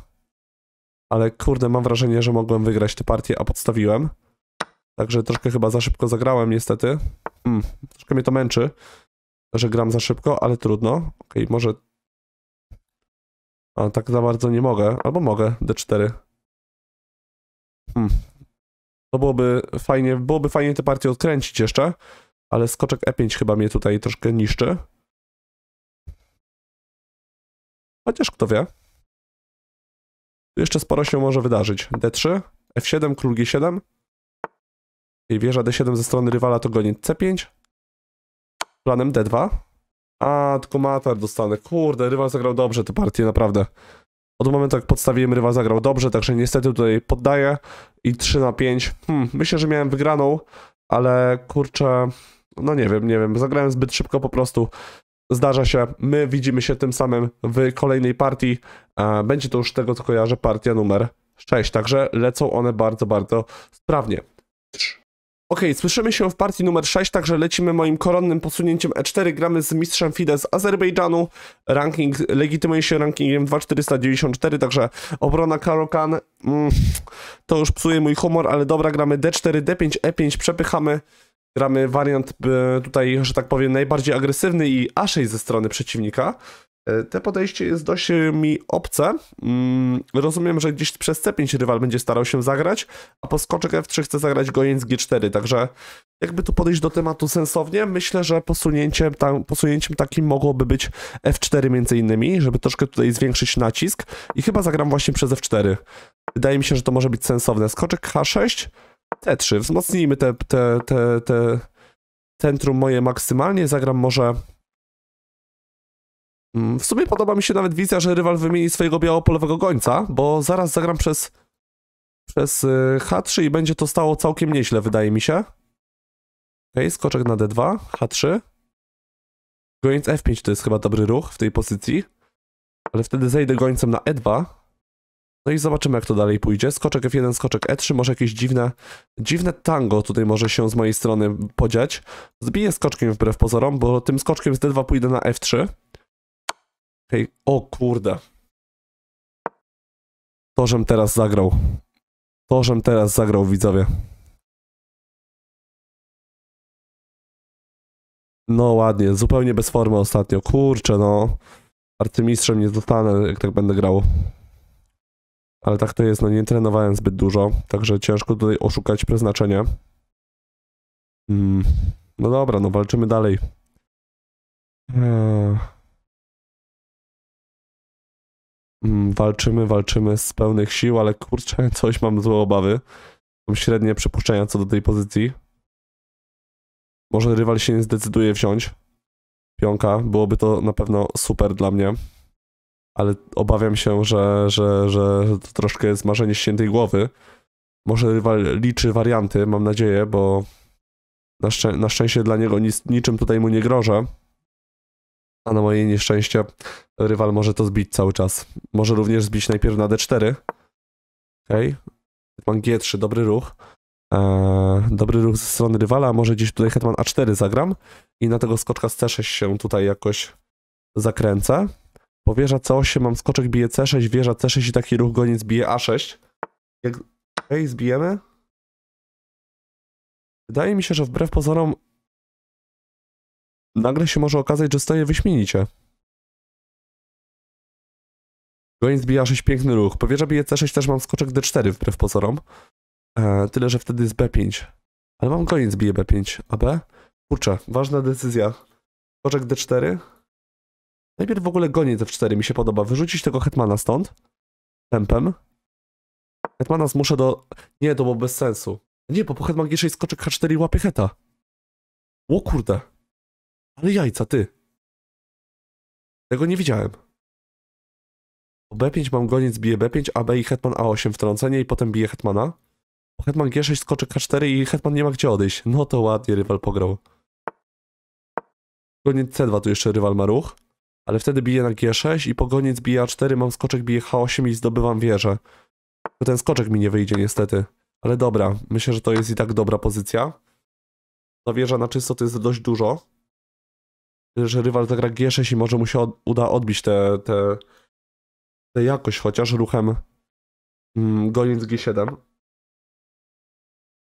Ale kurde, mam wrażenie, że mogłem wygrać tę partię, a podstawiłem. Także troszkę chyba za szybko zagrałem niestety. Hmm, troszkę mnie to męczy, że gram za szybko, ale trudno. Okej, okay, może... A, tak za bardzo nie mogę. Albo mogę, D4. Hmm. To byłoby fajnie, byłoby fajnie tę partię odkręcić jeszcze, ale skoczek E5 chyba mnie tutaj troszkę niszczy. Chociaż kto wie. Tu jeszcze sporo się może wydarzyć. D3, F7, król G7. I wieża D7 ze strony rywala to goni C5. Planem D2. A, tylko matar dostanę. Kurde, rywal zagrał dobrze tę partię, naprawdę. Od momentu jak podstawiłem, rywal zagrał dobrze, także niestety tutaj poddaję. I 3 na 5. Hmm, myślę, że miałem wygraną, ale kurczę... No nie wiem, nie wiem. Zagrałem zbyt szybko po prostu. Zdarza się, my widzimy się tym samym w kolejnej partii. E, będzie to już tego, co kojarzę, partia numer 6. Także lecą one bardzo, bardzo sprawnie. Ok, słyszymy się w partii numer 6, także lecimy moim koronnym posunięciem E4. Gramy z mistrzem FIDE z Azerbejdżanu. Ranking legitymuje się rankingiem 2494, także obrona Karokan. Mm, to już psuje mój humor, ale dobra, gramy D4, D5, E5, przepychamy gramy wariant e, tutaj, że tak powiem, najbardziej agresywny i aszej ze strony przeciwnika. E, te podejście jest dość e, mi obce. Mm, rozumiem, że gdzieś przez C5 rywal będzie starał się zagrać, a po skoczek F3 chce zagrać z G4, także jakby tu podejść do tematu sensownie, myślę, że posunięciem, tam, posunięciem takim mogłoby być F4 między innymi, żeby troszkę tutaj zwiększyć nacisk i chyba zagram właśnie przez F4. Wydaje mi się, że to może być sensowne. Skoczek H6, C3. Wzmocnijmy te, te, te, te centrum moje maksymalnie. Zagram może... Mm, w sumie podoba mi się nawet wizja, że rywal wymieni swojego białopolowego gońca, bo zaraz zagram przez, przez y, H3 i będzie to stało całkiem nieźle, wydaje mi się. Okej, okay, skoczek na D2, H3. Gońc F5 to jest chyba dobry ruch w tej pozycji. Ale wtedy zejdę gońcem na E2. No i zobaczymy, jak to dalej pójdzie. Skoczek F1, skoczek E3, może jakieś dziwne, dziwne tango tutaj może się z mojej strony podziać. Zbiję skoczkiem wbrew pozorom, bo tym skoczkiem z D2 pójdę na F3. Hej, o kurde. To, żem teraz zagrał. To, żem teraz zagrał, widzowie. No ładnie, zupełnie bez formy ostatnio. Kurczę, no. artymistrzem nie zostanę, jak tak będę grał. Ale tak to jest, no nie trenowałem zbyt dużo, także ciężko tutaj oszukać przeznaczenia. Mm. No dobra, no walczymy dalej. Eee. Mm, walczymy, walczymy z pełnych sił, ale kurczę, coś mam złe obawy. Mam średnie przypuszczenia co do tej pozycji. Może rywal się nie zdecyduje wziąć. Pionka, byłoby to na pewno super dla mnie ale obawiam się, że, że, że to troszkę jest marzenie świętej głowy. Może rywal liczy warianty, mam nadzieję, bo na, szczę na szczęście dla niego nic, niczym tutaj mu nie grożę. A na moje nieszczęście rywal może to zbić cały czas. Może również zbić najpierw na D4. OK, Hetman G3, dobry ruch. Eee, dobry ruch ze strony rywala. Może gdzieś tutaj Hetman A4 zagram i na tego skoczka z C6 się tutaj jakoś zakręcę. Bo wieża C8, mam skoczek, bije C6, wieża C6 i taki ruch goniec bije A6. Jak... Ej, zbijemy? Wydaje mi się, że wbrew pozorom nagle się może okazać, że stoję wyśmienicie. Goniec bije A6, piękny ruch. Powierza bije C6, też mam skoczek D4 wbrew pozorom. E, tyle, że wtedy jest B5. Ale mam goniec bije B5, AB. Kurczę, ważna decyzja. Skoczek D4? Najpierw w ogóle gonię te 4 mi się podoba. Wyrzucić tego Hetmana stąd. Tempem. Hetmana zmuszę do... Nie, to było bez sensu. Nie, bo po Hetman G6 skoczek H4 i łapie heta. O kurde. Ale jajca, ty. Tego nie widziałem. Po B5 mam goniec, bije B5, AB i Hetman A8 wtrącenie i potem bije Hetmana. Po Hetman G6 skoczek H4 i Hetman nie ma gdzie odejść. No to ładnie rywal pograł. Goniec C2 tu jeszcze rywal ma ruch. Ale wtedy biję na G6 i pogoniec bije A4, mam skoczek, bije H8 i zdobywam wieżę. To no ten skoczek mi nie wyjdzie niestety. Ale dobra, myślę, że to jest i tak dobra pozycja. Ta wieża na czysto to jest dość dużo. Że rywal zagra G6 i może mu się od, uda odbić tę te, te, te jakość chociaż ruchem mm, goniec G7.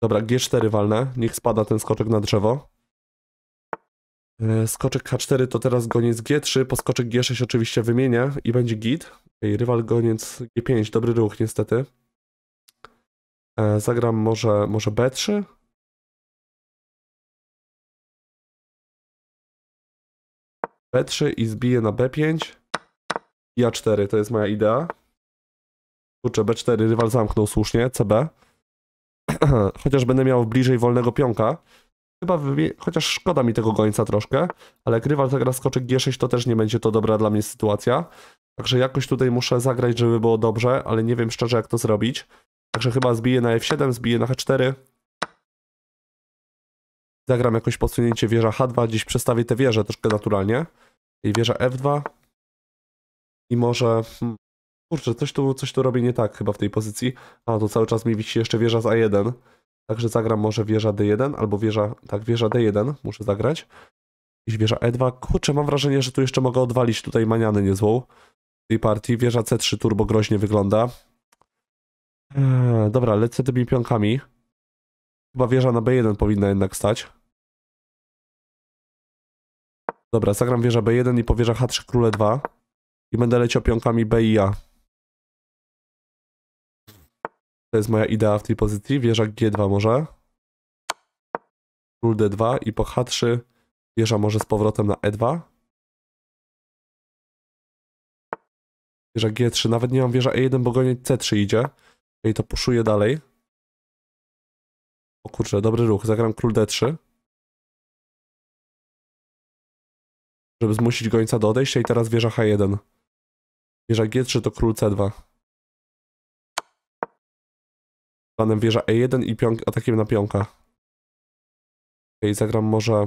Dobra, G4 walne. Niech spada ten skoczek na drzewo. E, skoczek H4 to teraz goniec G3, po skoczek G6 oczywiście wymienia i będzie git. Okay, rywal goniec G5, dobry ruch niestety. E, zagram może, może B3. B3 i zbiję na B5. I A4, to jest moja idea. Kurczę, B4 rywal zamknął słusznie, CB. Chociaż będę miał bliżej wolnego pionka. Chyba, chociaż szkoda mi tego gońca troszkę, ale jak rywal zagra skoczek G6, to też nie będzie to dobra dla mnie sytuacja. Także jakoś tutaj muszę zagrać, żeby było dobrze, ale nie wiem szczerze jak to zrobić. Także chyba zbiję na F7, zbiję na H4. Zagram jakoś posunięcie wieża H2, dziś przestawię te wieże troszkę naturalnie. I wieża F2. I może... Hmm, kurczę, coś tu, coś tu robię nie tak chyba w tej pozycji. A, tu cały czas mi wisi jeszcze wieża z A1. Także zagram może wieża D1 albo wieża, tak, wieża D1 muszę zagrać. i wieża E2. Kurczę, mam wrażenie, że tu jeszcze mogę odwalić tutaj maniany niezłą w tej partii. Wieża C3 turbo groźnie wygląda. Eee, dobra, lecę tymi pionkami. Chyba wieża na B1 powinna jednak stać. Dobra, zagram wieża B1 i po wieża H3 króle 2. I będę leciał pionkami B i A. To jest moja idea w tej pozycji. Wieża G2 może. Król D2 i po H3 wieża może z powrotem na E2. Wieża G3. Nawet nie mam wieża E1, bo goniec C3 idzie. I to puszuje dalej. O kurczę, dobry ruch. Zagram król D3. Żeby zmusić gońca do odejścia i teraz wieża H1. Wieża G3 to król C2. planem wieża E1 i pionk, atakiem na pionka. Okej, okay, zagram może...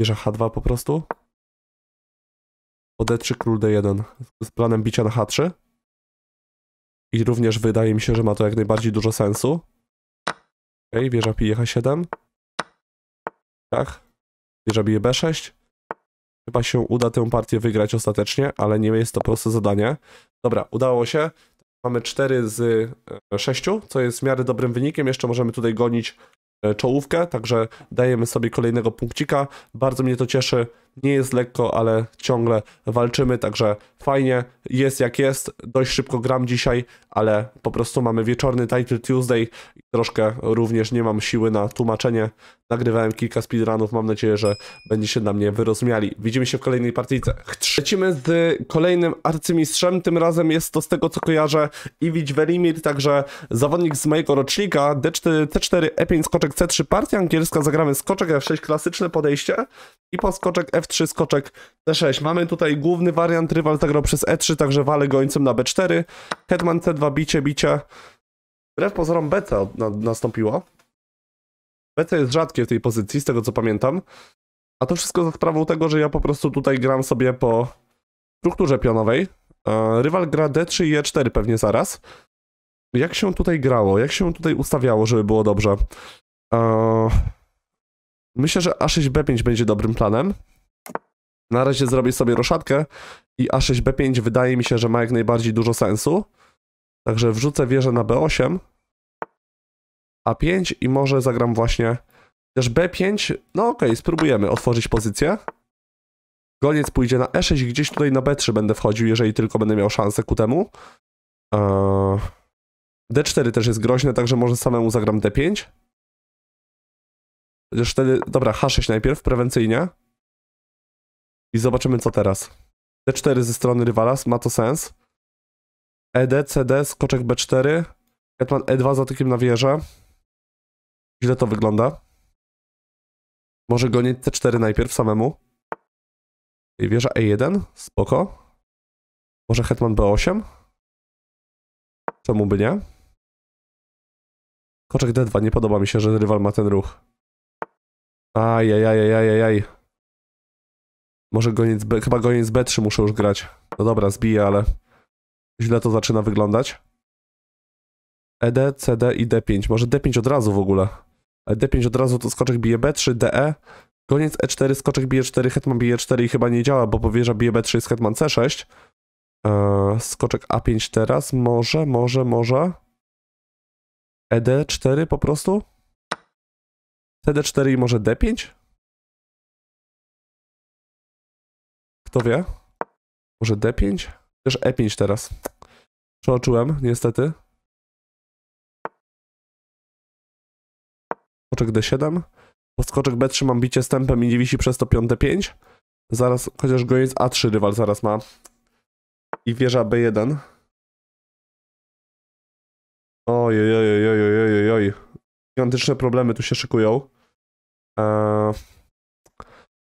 Wieża H2 po prostu. Po D3 król D1 z planem bicia na H3. I również wydaje mi się, że ma to jak najbardziej dużo sensu. Okej, okay, wieża pije H7. Tak. Wieża bije B6. Chyba się uda tę partię wygrać ostatecznie, ale nie jest to proste zadanie. Dobra, udało się. Mamy 4 z 6, e, co jest w miarę dobrym wynikiem. Jeszcze możemy tutaj gonić e, czołówkę, także dajemy sobie kolejnego punkcika. Bardzo mnie to cieszy. Nie jest lekko, ale ciągle walczymy, także fajnie. Jest jak jest. Dość szybko gram dzisiaj, ale po prostu mamy wieczorny Title Tuesday troszkę również nie mam siły na tłumaczenie. Nagrywałem kilka speedrunów, mam nadzieję, że będziecie na mnie wyrozumiali. Widzimy się w kolejnej partii. Lecimy z kolejnym arcymistrzem, tym razem jest to z tego co kojarzę Iwić Velimir, także zawodnik z mojego rocznika, D4, C4, E5, skoczek C3, partia angielska, zagramy skoczek F6, klasyczne podejście i po skoczek F3, skoczek C6. Mamy tutaj główny wariant, rywal zagrał przez E3, także wale gońcem na B4, hetman C2, bicie, bicie, Wbrew pozorom beta na, nastąpiło. Beta jest rzadkie w tej pozycji, z tego co pamiętam. A to wszystko za sprawą tego, że ja po prostu tutaj gram sobie po strukturze pionowej. E, rywal gra D3 i E4 pewnie zaraz. Jak się tutaj grało? Jak się tutaj ustawiało, żeby było dobrze? E, myślę, że A6B5 będzie dobrym planem. Na razie zrobię sobie roszadkę i A6B5 wydaje mi się, że ma jak najbardziej dużo sensu. Także wrzucę wieżę na B8, A5 i może zagram właśnie też B5. No okej, okay, spróbujemy otworzyć pozycję. Goniec pójdzie na E6 i gdzieś tutaj na B3 będę wchodził, jeżeli tylko będę miał szansę ku temu. E, D4 też jest groźne, także może samemu zagram D5. Chociaż wtedy, dobra, H6 najpierw, prewencyjnie. I zobaczymy co teraz. D4 ze strony rywala, ma to sens. ED, CD, skoczek B4, Hetman E2 z atakiem na wieżę. Źle to wygląda. Może gonić C4 najpierw samemu. I wieża E1, spoko. Może Hetman B8? Czemu by nie? Koczek D2, nie podoba mi się, że rywal ma ten ruch. Ajajajajajajaj. Może goniec B, chyba goniec B3 muszę już grać. No dobra, zbiję, ale źle to zaczyna wyglądać. ED, CD i D5. Może D5 od razu w ogóle. E, D5 od razu to skoczek bije B3, DE. Goniec E4, skoczek bije 4, hetman bije 4 i chyba nie działa, bo powierza bije B3 jest hetman C6. Eee, skoczek A5 teraz. Może, może, może. ED4 po prostu? CD4 i może D5? Kto wie? Może D5? Też E5 teraz. Przeoczyłem, niestety. Skoczek D7. Po skoczek B3 mam bicie z stępem i nie wisi przez to piąte 5. Zaraz, chociaż go jest A3 rywal zaraz ma. I wieża B1. Oj, oj, oj, oj, oj, oj, oj. Gigantyczne problemy tu się szykują. Eee,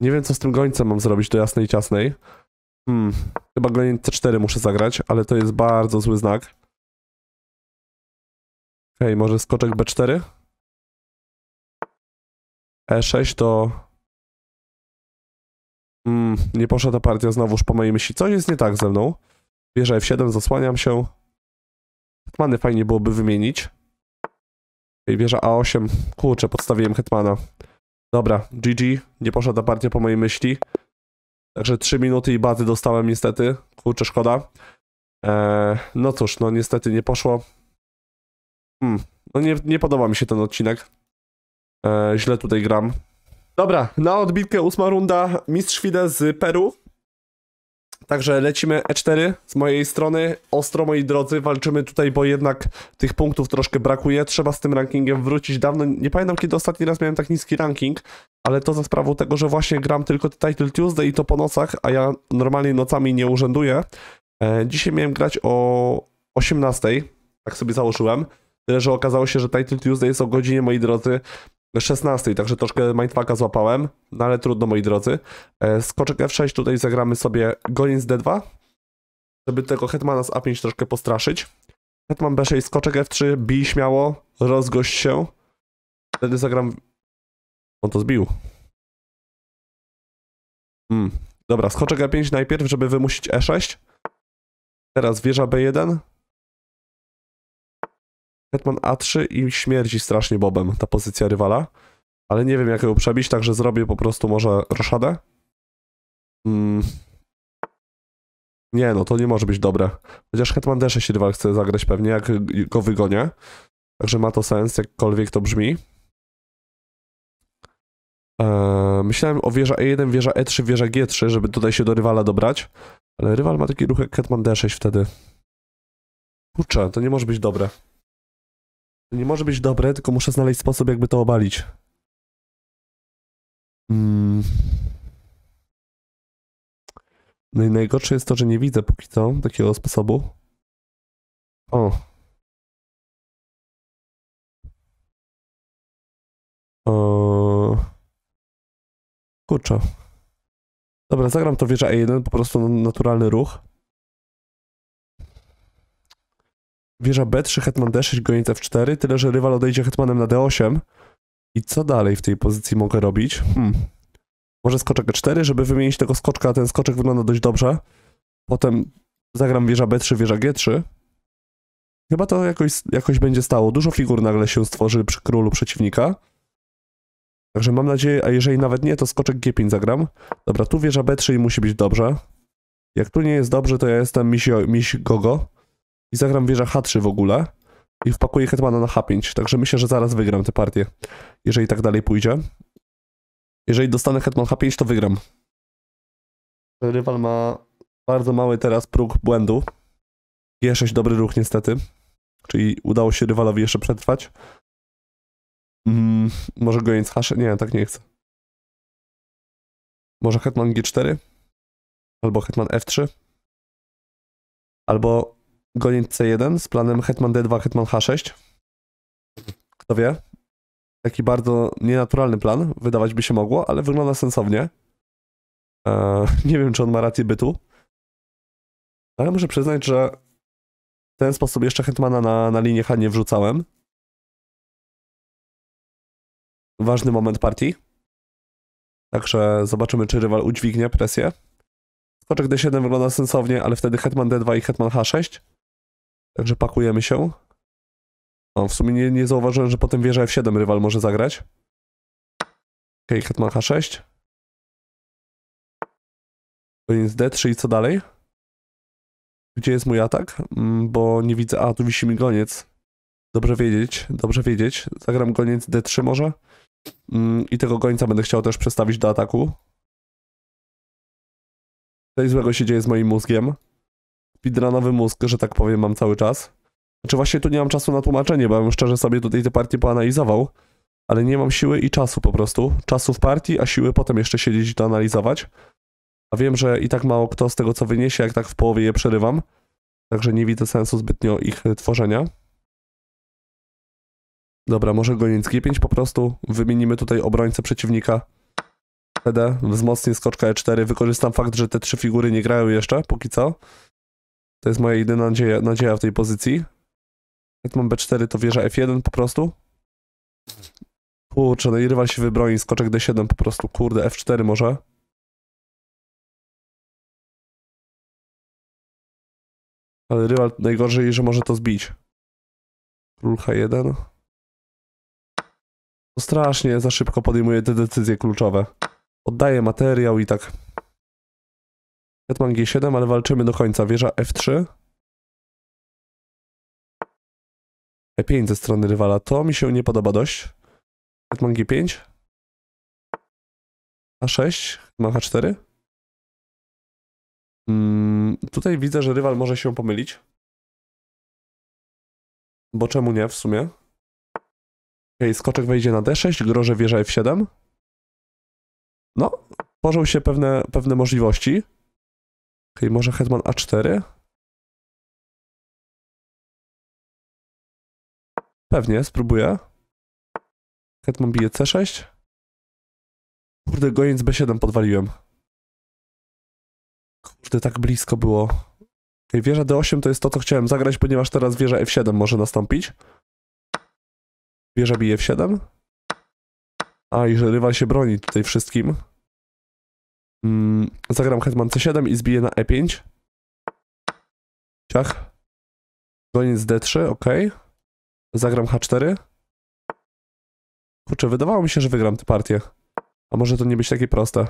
nie wiem, co z tym gońcem mam zrobić do jasnej ciasnej. Hmm, chyba Granit C4 muszę zagrać, ale to jest bardzo zły znak. Okej, okay, może skoczek B4? E6 to... Hmm, nie poszła ta partia znowuż po mojej myśli. Coś jest nie tak ze mną. Bierze F7, zasłaniam się. Hetmany fajnie byłoby wymienić. Okay, wieża A8. Kurczę, podstawiłem hetmana. Dobra, GG. Nie poszła ta partia po mojej myśli. Także 3 minuty i bazy dostałem niestety. Kurczę, szkoda. Eee, no cóż, no niestety nie poszło. Hmm, no nie, nie podoba mi się ten odcinek. Eee, źle tutaj gram. Dobra, na odbitkę ósma runda. Mistrz Fide z Peru. Także lecimy E4 z mojej strony. Ostro, moi drodzy, walczymy tutaj, bo jednak tych punktów troszkę brakuje. Trzeba z tym rankingiem wrócić. Dawno, nie pamiętam kiedy ostatni raz miałem tak niski ranking ale to za sprawą tego, że właśnie gram tylko Title Tuesday i to po nocach, a ja normalnie nocami nie urzęduję. E, dzisiaj miałem grać o 18, tak sobie założyłem, tyle że okazało się, że Title Tuesday jest o godzinie, moi drodzy, 16, także troszkę mindfucka złapałem, no ale trudno, moi drodzy. E, skoczek F6, tutaj zagramy sobie Goins D2, żeby tego Hetmana z A5 troszkę postraszyć. Hetman B6, skoczek F3, bij śmiało, rozgość się. Wtedy zagram on to zbił. Hmm. Dobra, skoczek E5 najpierw, żeby wymusić E6. Teraz wieża B1. Hetman A3 i śmierdzi strasznie bobem ta pozycja rywala. Ale nie wiem jak ją przebić, także zrobię po prostu może roszadę. Hmm. Nie no, to nie może być dobre. Chociaż Hetman D6 rywal chce zagrać pewnie, jak go wygonię. Także ma to sens, jakkolwiek to brzmi. E, myślałem o wieża E1, wieża E3, wieża G3, żeby tutaj się do rywala dobrać, ale rywal ma taki ruch jak Catman D6 wtedy. Kurczę, to nie może być dobre. To nie może być dobre, tylko muszę znaleźć sposób, jakby to obalić. Mm. No i najgorsze jest to, że nie widzę póki co takiego sposobu. O, Kurczę. Dobra, zagram to wieża E1, po prostu naturalny ruch. Wieża B3, hetman D6, goniec F4, tyle że rywal odejdzie hetmanem na D8. I co dalej w tej pozycji mogę robić? Hmm. Może skoczek E4, żeby wymienić tego skoczka, ten skoczek wygląda dość dobrze. Potem zagram wieża B3, wieża G3. Chyba to jakoś, jakoś będzie stało. Dużo figur nagle się stworzy przy królu przeciwnika. Także mam nadzieję, a jeżeli nawet nie, to skoczek G5 zagram. Dobra, tu wieża B3 musi być dobrze. Jak tu nie jest dobrze, to ja jestem misio, miś gogo. I zagram wieża H3 w ogóle. I wpakuję hetmana na H5. Także myślę, że zaraz wygram tę partię. Jeżeli tak dalej pójdzie. Jeżeli dostanę hetman H5, to wygram. Rywal ma bardzo mały teraz próg błędu. G6 dobry ruch niestety. Czyli udało się rywalowi jeszcze przetrwać. Mm, może goniec H6? Nie, tak nie chcę. Może hetman g4? Albo hetman f3? Albo goniec c1 z planem hetman d2, hetman h6? Kto wie? Taki bardzo nienaturalny plan, wydawać by się mogło, ale wygląda sensownie. Eee, nie wiem, czy on ma rację bytu. Ale muszę przyznać, że w ten sposób jeszcze hetmana na, na linię H nie wrzucałem ważny moment partii. Także zobaczymy, czy rywal udźwignie presję. Skoczek D7 wygląda sensownie, ale wtedy hetman D2 i hetman H6. Także pakujemy się. O, w sumie nie, nie zauważyłem, że potem wieża F7 rywal może zagrać. Okej, okay, hetman H6. Koniec D3 i co dalej? Gdzie jest mój atak? Mm, bo nie widzę... A, tu wisi mi goniec. Dobrze wiedzieć, dobrze wiedzieć. Zagram goniec D3 może? Mm, I tego gońca będę chciał też przestawić do ataku. Coś złego się dzieje z moim mózgiem. Speedrunowy mózg, że tak powiem, mam cały czas. Znaczy właśnie tu nie mam czasu na tłumaczenie, bo bym szczerze sobie tutaj te partie poanalizował. Ale nie mam siły i czasu po prostu. Czasu w partii, a siły potem jeszcze siedzieć i to analizować. A wiem, że i tak mało kto z tego co wyniesie, jak tak w połowie je przerywam. Także nie widzę sensu zbytnio ich e, tworzenia. Dobra, może goniec G5 po prostu. Wymienimy tutaj obrońcę przeciwnika. PD, wzmocnię skoczka E4. Wykorzystam fakt, że te trzy figury nie grają jeszcze, póki co. To jest moja jedyna nadzieja, nadzieja w tej pozycji. Jak mam B4, to wieża F1 po prostu. Kurczę, no i rywal się wybroni, skoczek D7 po prostu. Kurde, F4 może. Ale rywal najgorzej, że może to zbić. Król H1. To strasznie za szybko podejmuje te decyzje kluczowe. Oddaję materiał i tak. Hetman G7, ale walczymy do końca. Wieża F3. E5 ze strony rywala. To mi się nie podoba dość. Hetman G5. A6. Hetman H4. Mm, tutaj widzę, że rywal może się pomylić. Bo czemu nie w sumie? okay, skoczek wejdzie na d6, groże wieża f7. No, tworzą się pewne, pewne możliwości. Okej, okay, może hetman a4? Pewnie, spróbuję. Hetman bije c6. Kurde, goniec b7 podwaliłem. Kurde, tak blisko było. Wieża D8 to jest to, co chciałem zagrać, ponieważ teraz wieża F7 może nastąpić. Wieża bije w 7. A, i że rywal się broni tutaj wszystkim. Mm, zagram hetman c7 i zbiję na e5. Ciach. Goniec d3, ok. Zagram h4. Kurczę, wydawało mi się, że wygram tę partię. A może to nie być takie proste.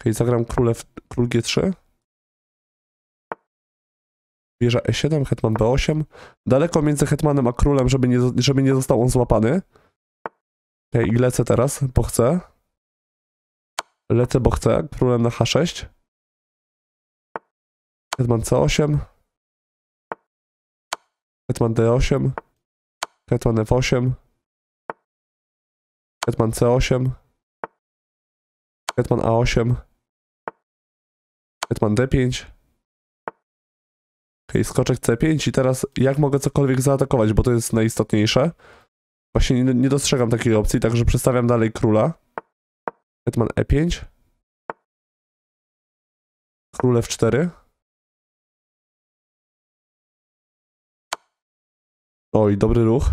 Ok, zagram królew, król g3. Bierze E7, hetman B8. Daleko między hetmanem a królem, żeby nie, żeby nie został on złapany. Okej, okay, i lecę teraz, bo chcę. Lecę, bo chcę. Królem na H6. Hetman C8. Hetman D8. Hetman F8. Hetman C8. Hetman A8. Hetman D5 okay, skoczek C5 i teraz jak mogę cokolwiek zaatakować, bo to jest najistotniejsze. Właśnie nie, nie dostrzegam takiej opcji, także przestawiam dalej króla. Hetman E5. Król F4. Oj, dobry ruch.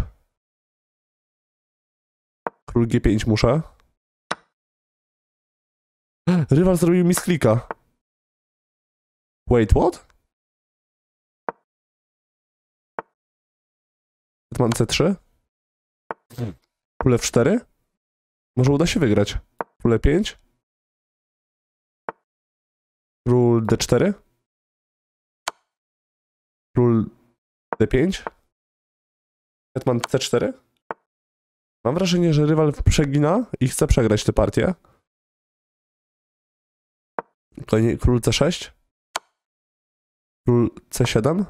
Król G5 muszę. Rywal zrobił mi Wait, what? Hetman C3? Król F4? Może uda się wygrać. Król E5? Król D4? Król D5? Hetman C4? Mam wrażenie, że rywal przegina i chce przegrać tę partię. Król C6? Król C7?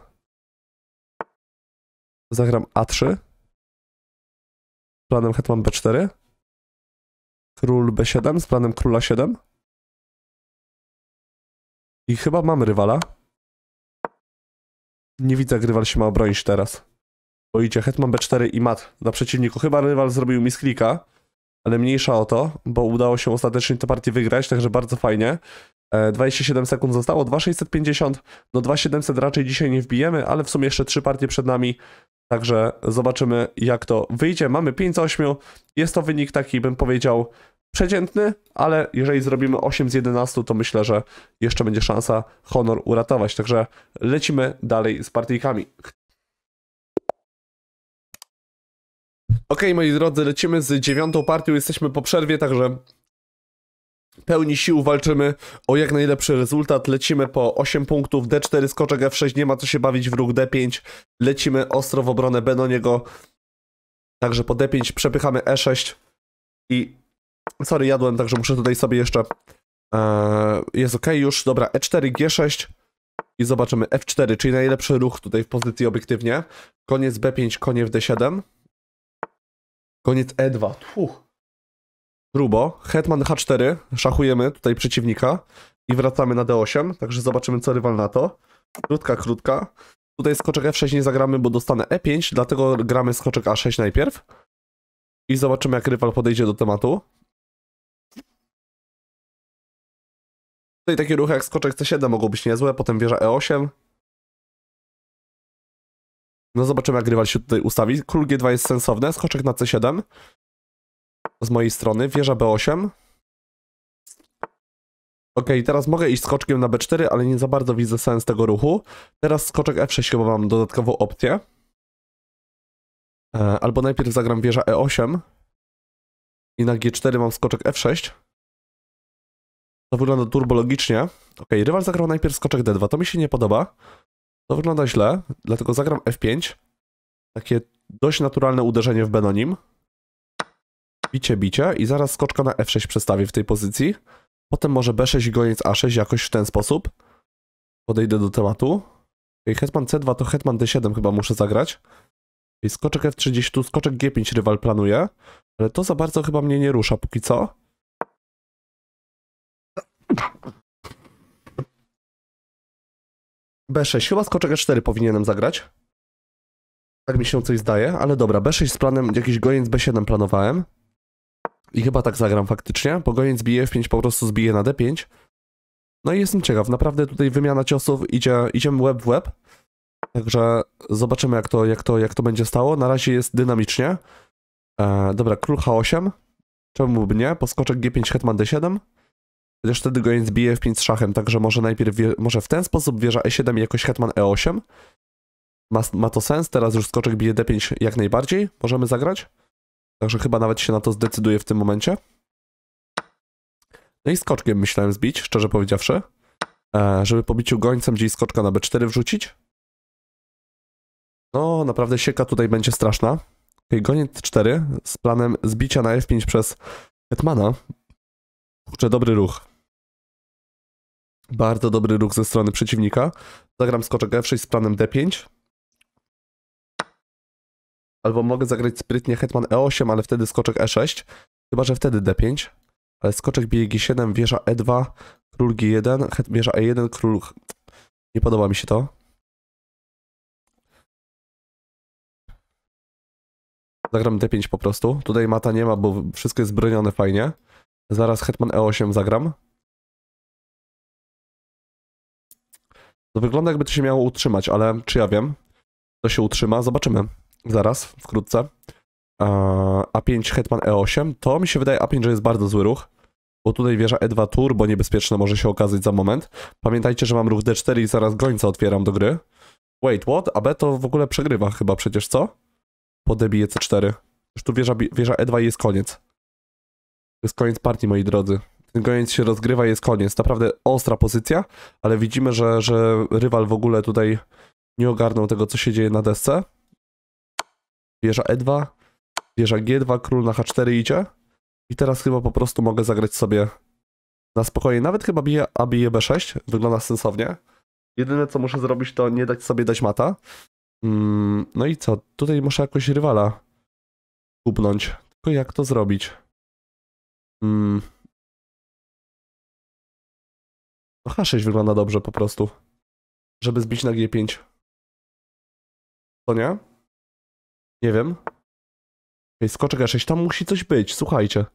Zagram A3. z Planem hetman B4. Król B7 z planem króla 7. I chyba mam rywala. Nie widzę, jak rywal się ma obronić teraz. Bo idzie hetman B4 i mat na przeciwniku. Chyba rywal zrobił misklika, ale mniejsza o to, bo udało się ostatecznie tę partię wygrać, także bardzo fajnie. 27 e, sekund zostało, 2650, no 2700 raczej dzisiaj nie wbijemy, ale w sumie jeszcze 3 partie przed nami. Także zobaczymy, jak to wyjdzie. Mamy 5 z 8. Jest to wynik taki, bym powiedział, przeciętny, ale jeżeli zrobimy 8 z 11, to myślę, że jeszcze będzie szansa honor uratować. Także lecimy dalej z partyjkami. Ok, moi drodzy, lecimy z dziewiątą partią. Jesteśmy po przerwie, także pełni sił walczymy o jak najlepszy rezultat. Lecimy po 8 punktów, D4, skoczek F6, nie ma co się bawić w ruch D5. Lecimy ostro w obronę Benoniego. Także po D5 przepychamy E6 i... Sorry, jadłem, także muszę tutaj sobie jeszcze... Eee, jest ok już, dobra, E4, G6 i zobaczymy F4, czyli najlepszy ruch tutaj w pozycji obiektywnie. Koniec B5, koniec D7. Koniec E2. Fuh grubo. Hetman H4, szachujemy tutaj przeciwnika i wracamy na D8, także zobaczymy co rywal na to. Krótka, krótka. Tutaj skoczek F6 nie zagramy, bo dostanę E5, dlatego gramy skoczek A6 najpierw. I zobaczymy jak rywal podejdzie do tematu. Tutaj takie ruchy jak skoczek C7 mogą być niezłe, potem wieża E8. No zobaczymy jak rywal się tutaj ustawi. Król G2 jest sensowne, skoczek na C7 z mojej strony. Wieża B8. Ok, teraz mogę iść skoczkiem na B4, ale nie za bardzo widzę sens tego ruchu. Teraz skoczek F6 chyba mam dodatkową opcję. E, albo najpierw zagram wieża E8 i na G4 mam skoczek F6. To wygląda turbologicznie. Ok, rywal zagrał najpierw skoczek D2, to mi się nie podoba. To wygląda źle, dlatego zagram F5. Takie dość naturalne uderzenie w Benonim bicie bicia i zaraz skoczka na f6 przestawię w tej pozycji. Potem może b6 i goniec a6 jakoś w ten sposób. Podejdę do tematu. I hetman c2 to hetman d7 chyba muszę zagrać. I skoczek f30, tu skoczek g5 rywal planuje. Ale to za bardzo chyba mnie nie rusza póki co. B6, chyba skoczek E4 powinienem zagrać. Tak mi się coś zdaje, ale dobra, B6 z planem, jakiś goniec B7 planowałem. I chyba tak zagram faktycznie, bo goniec bije F5, po prostu zbije na D5. No i jestem ciekaw, naprawdę tutaj wymiana ciosów idzie, idziemy web w web. Także zobaczymy jak to, jak, to, jak to będzie stało. Na razie jest dynamicznie. E, dobra, król H8. Czemu by nie? Poskoczek G5, hetman D7. Chociaż wtedy goniec bije F5 z szachem, także może najpierw, może w ten sposób wieża E7 i jakoś hetman E8. Ma, ma to sens, teraz już skoczek bije D5 jak najbardziej. Możemy zagrać. Także chyba nawet się na to zdecyduje w tym momencie. No i skoczkiem myślałem zbić, szczerze powiedziawszy. E, żeby po biciu gońcem gdzieś skoczka na B4 wrzucić. No, naprawdę sieka tutaj będzie straszna. Okay, goniec 4 z planem zbicia na F5 przez Hetmana. Kurczę, dobry ruch. Bardzo dobry ruch ze strony przeciwnika. Zagram skoczek F6 z planem D5. Albo mogę zagrać sprytnie hetman e8, ale wtedy skoczek e6. Chyba, że wtedy d5. Ale skoczek bije g7, wieża e2, król g1, het, wieża e1, król... Nie podoba mi się to. Zagram d5 po prostu. Tutaj mata nie ma, bo wszystko jest bronione fajnie. Zaraz hetman e8 zagram. To wygląda jakby to się miało utrzymać, ale czy ja wiem? To się utrzyma? Zobaczymy zaraz, wkrótce. A5 Hetman E8, to mi się wydaje A5, że jest bardzo zły ruch, bo tutaj wieża E2 bo niebezpieczne może się okazać za moment. Pamiętajcie, że mam ruch D4 i zaraz gońca otwieram do gry. Wait, what? AB to w ogóle przegrywa chyba przecież, co? Po debije C4. Już tu wieża, wieża E2 i jest koniec. To jest koniec partii, moi drodzy. Ten goniec się rozgrywa i jest koniec. Naprawdę ostra pozycja, ale widzimy, że, że rywal w ogóle tutaj nie ogarnął tego, co się dzieje na desce wieża E2, wieża G2, król na H4 idzie. I teraz chyba po prostu mogę zagrać sobie na spokojnie. Nawet chyba bije, a bije B6, wygląda sensownie. Jedyne co muszę zrobić to nie dać sobie dać mata. Mm, no i co? Tutaj muszę jakoś rywala kupnąć. Tylko jak to zrobić? Mm. No H6 wygląda dobrze po prostu. Żeby zbić na G5. To nie? Nie wiem. skoczek e 6 tam musi coś być, słuchajcie.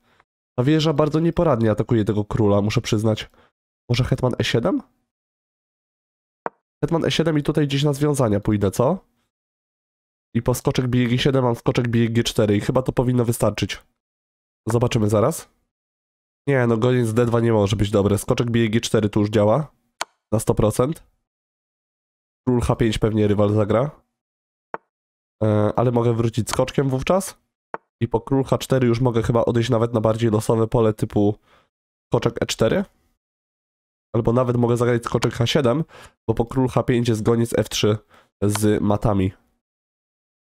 Ta wieża bardzo nieporadnie atakuje tego króla, muszę przyznać. Może hetman E7? Hetman E7 i tutaj gdzieś na związania pójdę, co? I po skoczek bije G7 mam skoczek bije G4 i chyba to powinno wystarczyć. Zobaczymy zaraz. Nie, no goniec D2 nie może być dobre. Skoczek bije G4 tu już działa. Na 100%. Król H5 pewnie rywal zagra. E, ale mogę wrócić skoczkiem wówczas. I po król H4 już mogę chyba odejść nawet na bardziej losowe pole typu skoczek E4. Albo nawet mogę zagrać skoczek H7, bo po król H5 jest goniec F3 z matami.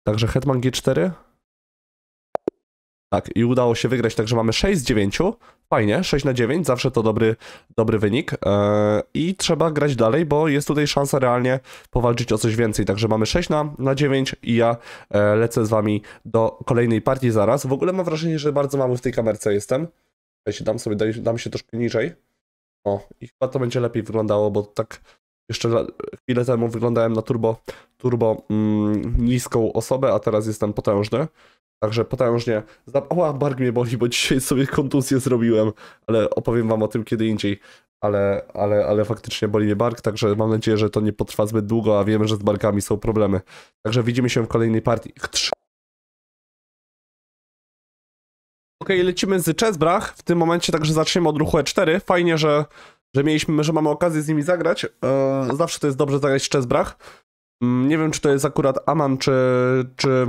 Także hetman G4, tak, i udało się wygrać, także mamy 6 z 9. Fajnie, 6 na 9, zawsze to dobry, dobry wynik. E, I trzeba grać dalej, bo jest tutaj szansa realnie powalczyć o coś więcej. Także mamy 6 na, na 9 i ja e, lecę z wami do kolejnej partii zaraz. W ogóle mam wrażenie, że bardzo mały w tej kamerce jestem. Wiecie, dam sobie, dam się troszkę niżej. O, i chyba to będzie lepiej wyglądało, bo tak jeszcze chwilę temu wyglądałem na turbo, turbo mm, niską osobę, a teraz jestem potężny. Także potężnie. Ała, bark mnie boli, bo dzisiaj sobie kontuzję zrobiłem, ale opowiem wam o tym kiedy indziej. Ale, ale, ale faktycznie boli mnie bark, także mam nadzieję, że to nie potrwa zbyt długo, a wiemy, że z barkami są problemy. Także widzimy się w kolejnej partii. Okej, okay, lecimy z Chessbrach. W tym momencie także zaczniemy od ruchu E4. Fajnie, że, że mieliśmy, że mamy okazję z nimi zagrać. Eee, zawsze to jest dobrze zagrać w Chessbrach. Mm, nie wiem, czy to jest akurat Aman, czy, czy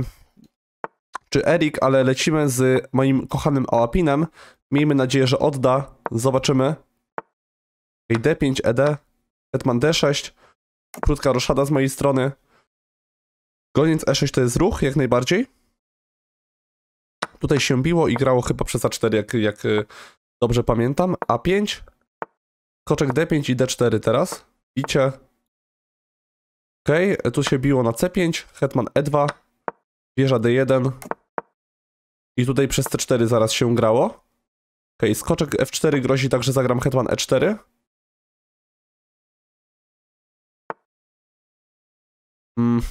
czy Erik, ale lecimy z moim kochanym Ałapinem. Miejmy nadzieję, że odda. Zobaczymy. D5, ED, Hetman D6. Krótka roszada z mojej strony. Goniec E6 to jest ruch, jak najbardziej. Tutaj się biło i grało chyba przez A4, jak, jak y, dobrze pamiętam. A5, koczek D5 i D4 teraz. Bicie. Ok, tu się biło na C5, hetman E2, wieża D1, i tutaj przez C4 zaraz się grało. Okej, okay, skoczek F4 grozi także zagram hetman E4. Mm,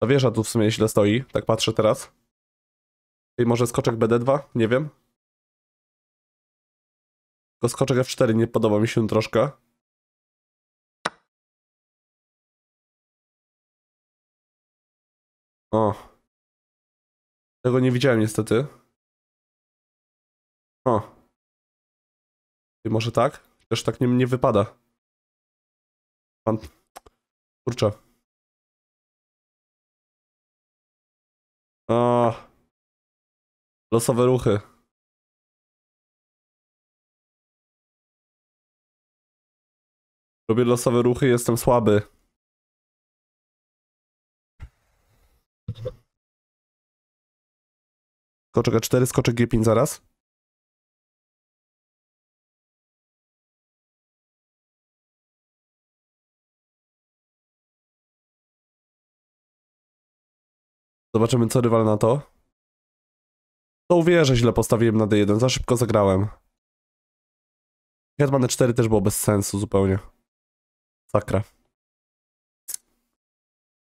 ta wieża tu w sumie źle stoi, tak patrzę teraz. I może skoczek BD2? Nie wiem. Tylko skoczek F4 nie podoba mi się troszkę. O, tego nie widziałem niestety. O. I może tak? Też tak nie, nie wypada. Pan... Kurczę. O. Losowe ruchy. Robię losowe ruchy, jestem słaby. Skoczek A4, skoczek G5 zaraz. Zobaczymy, co rywal na to. To uwierzę, źle postawiłem na D1, za szybko zagrałem. Hetman E4 też było bez sensu zupełnie. Sakra.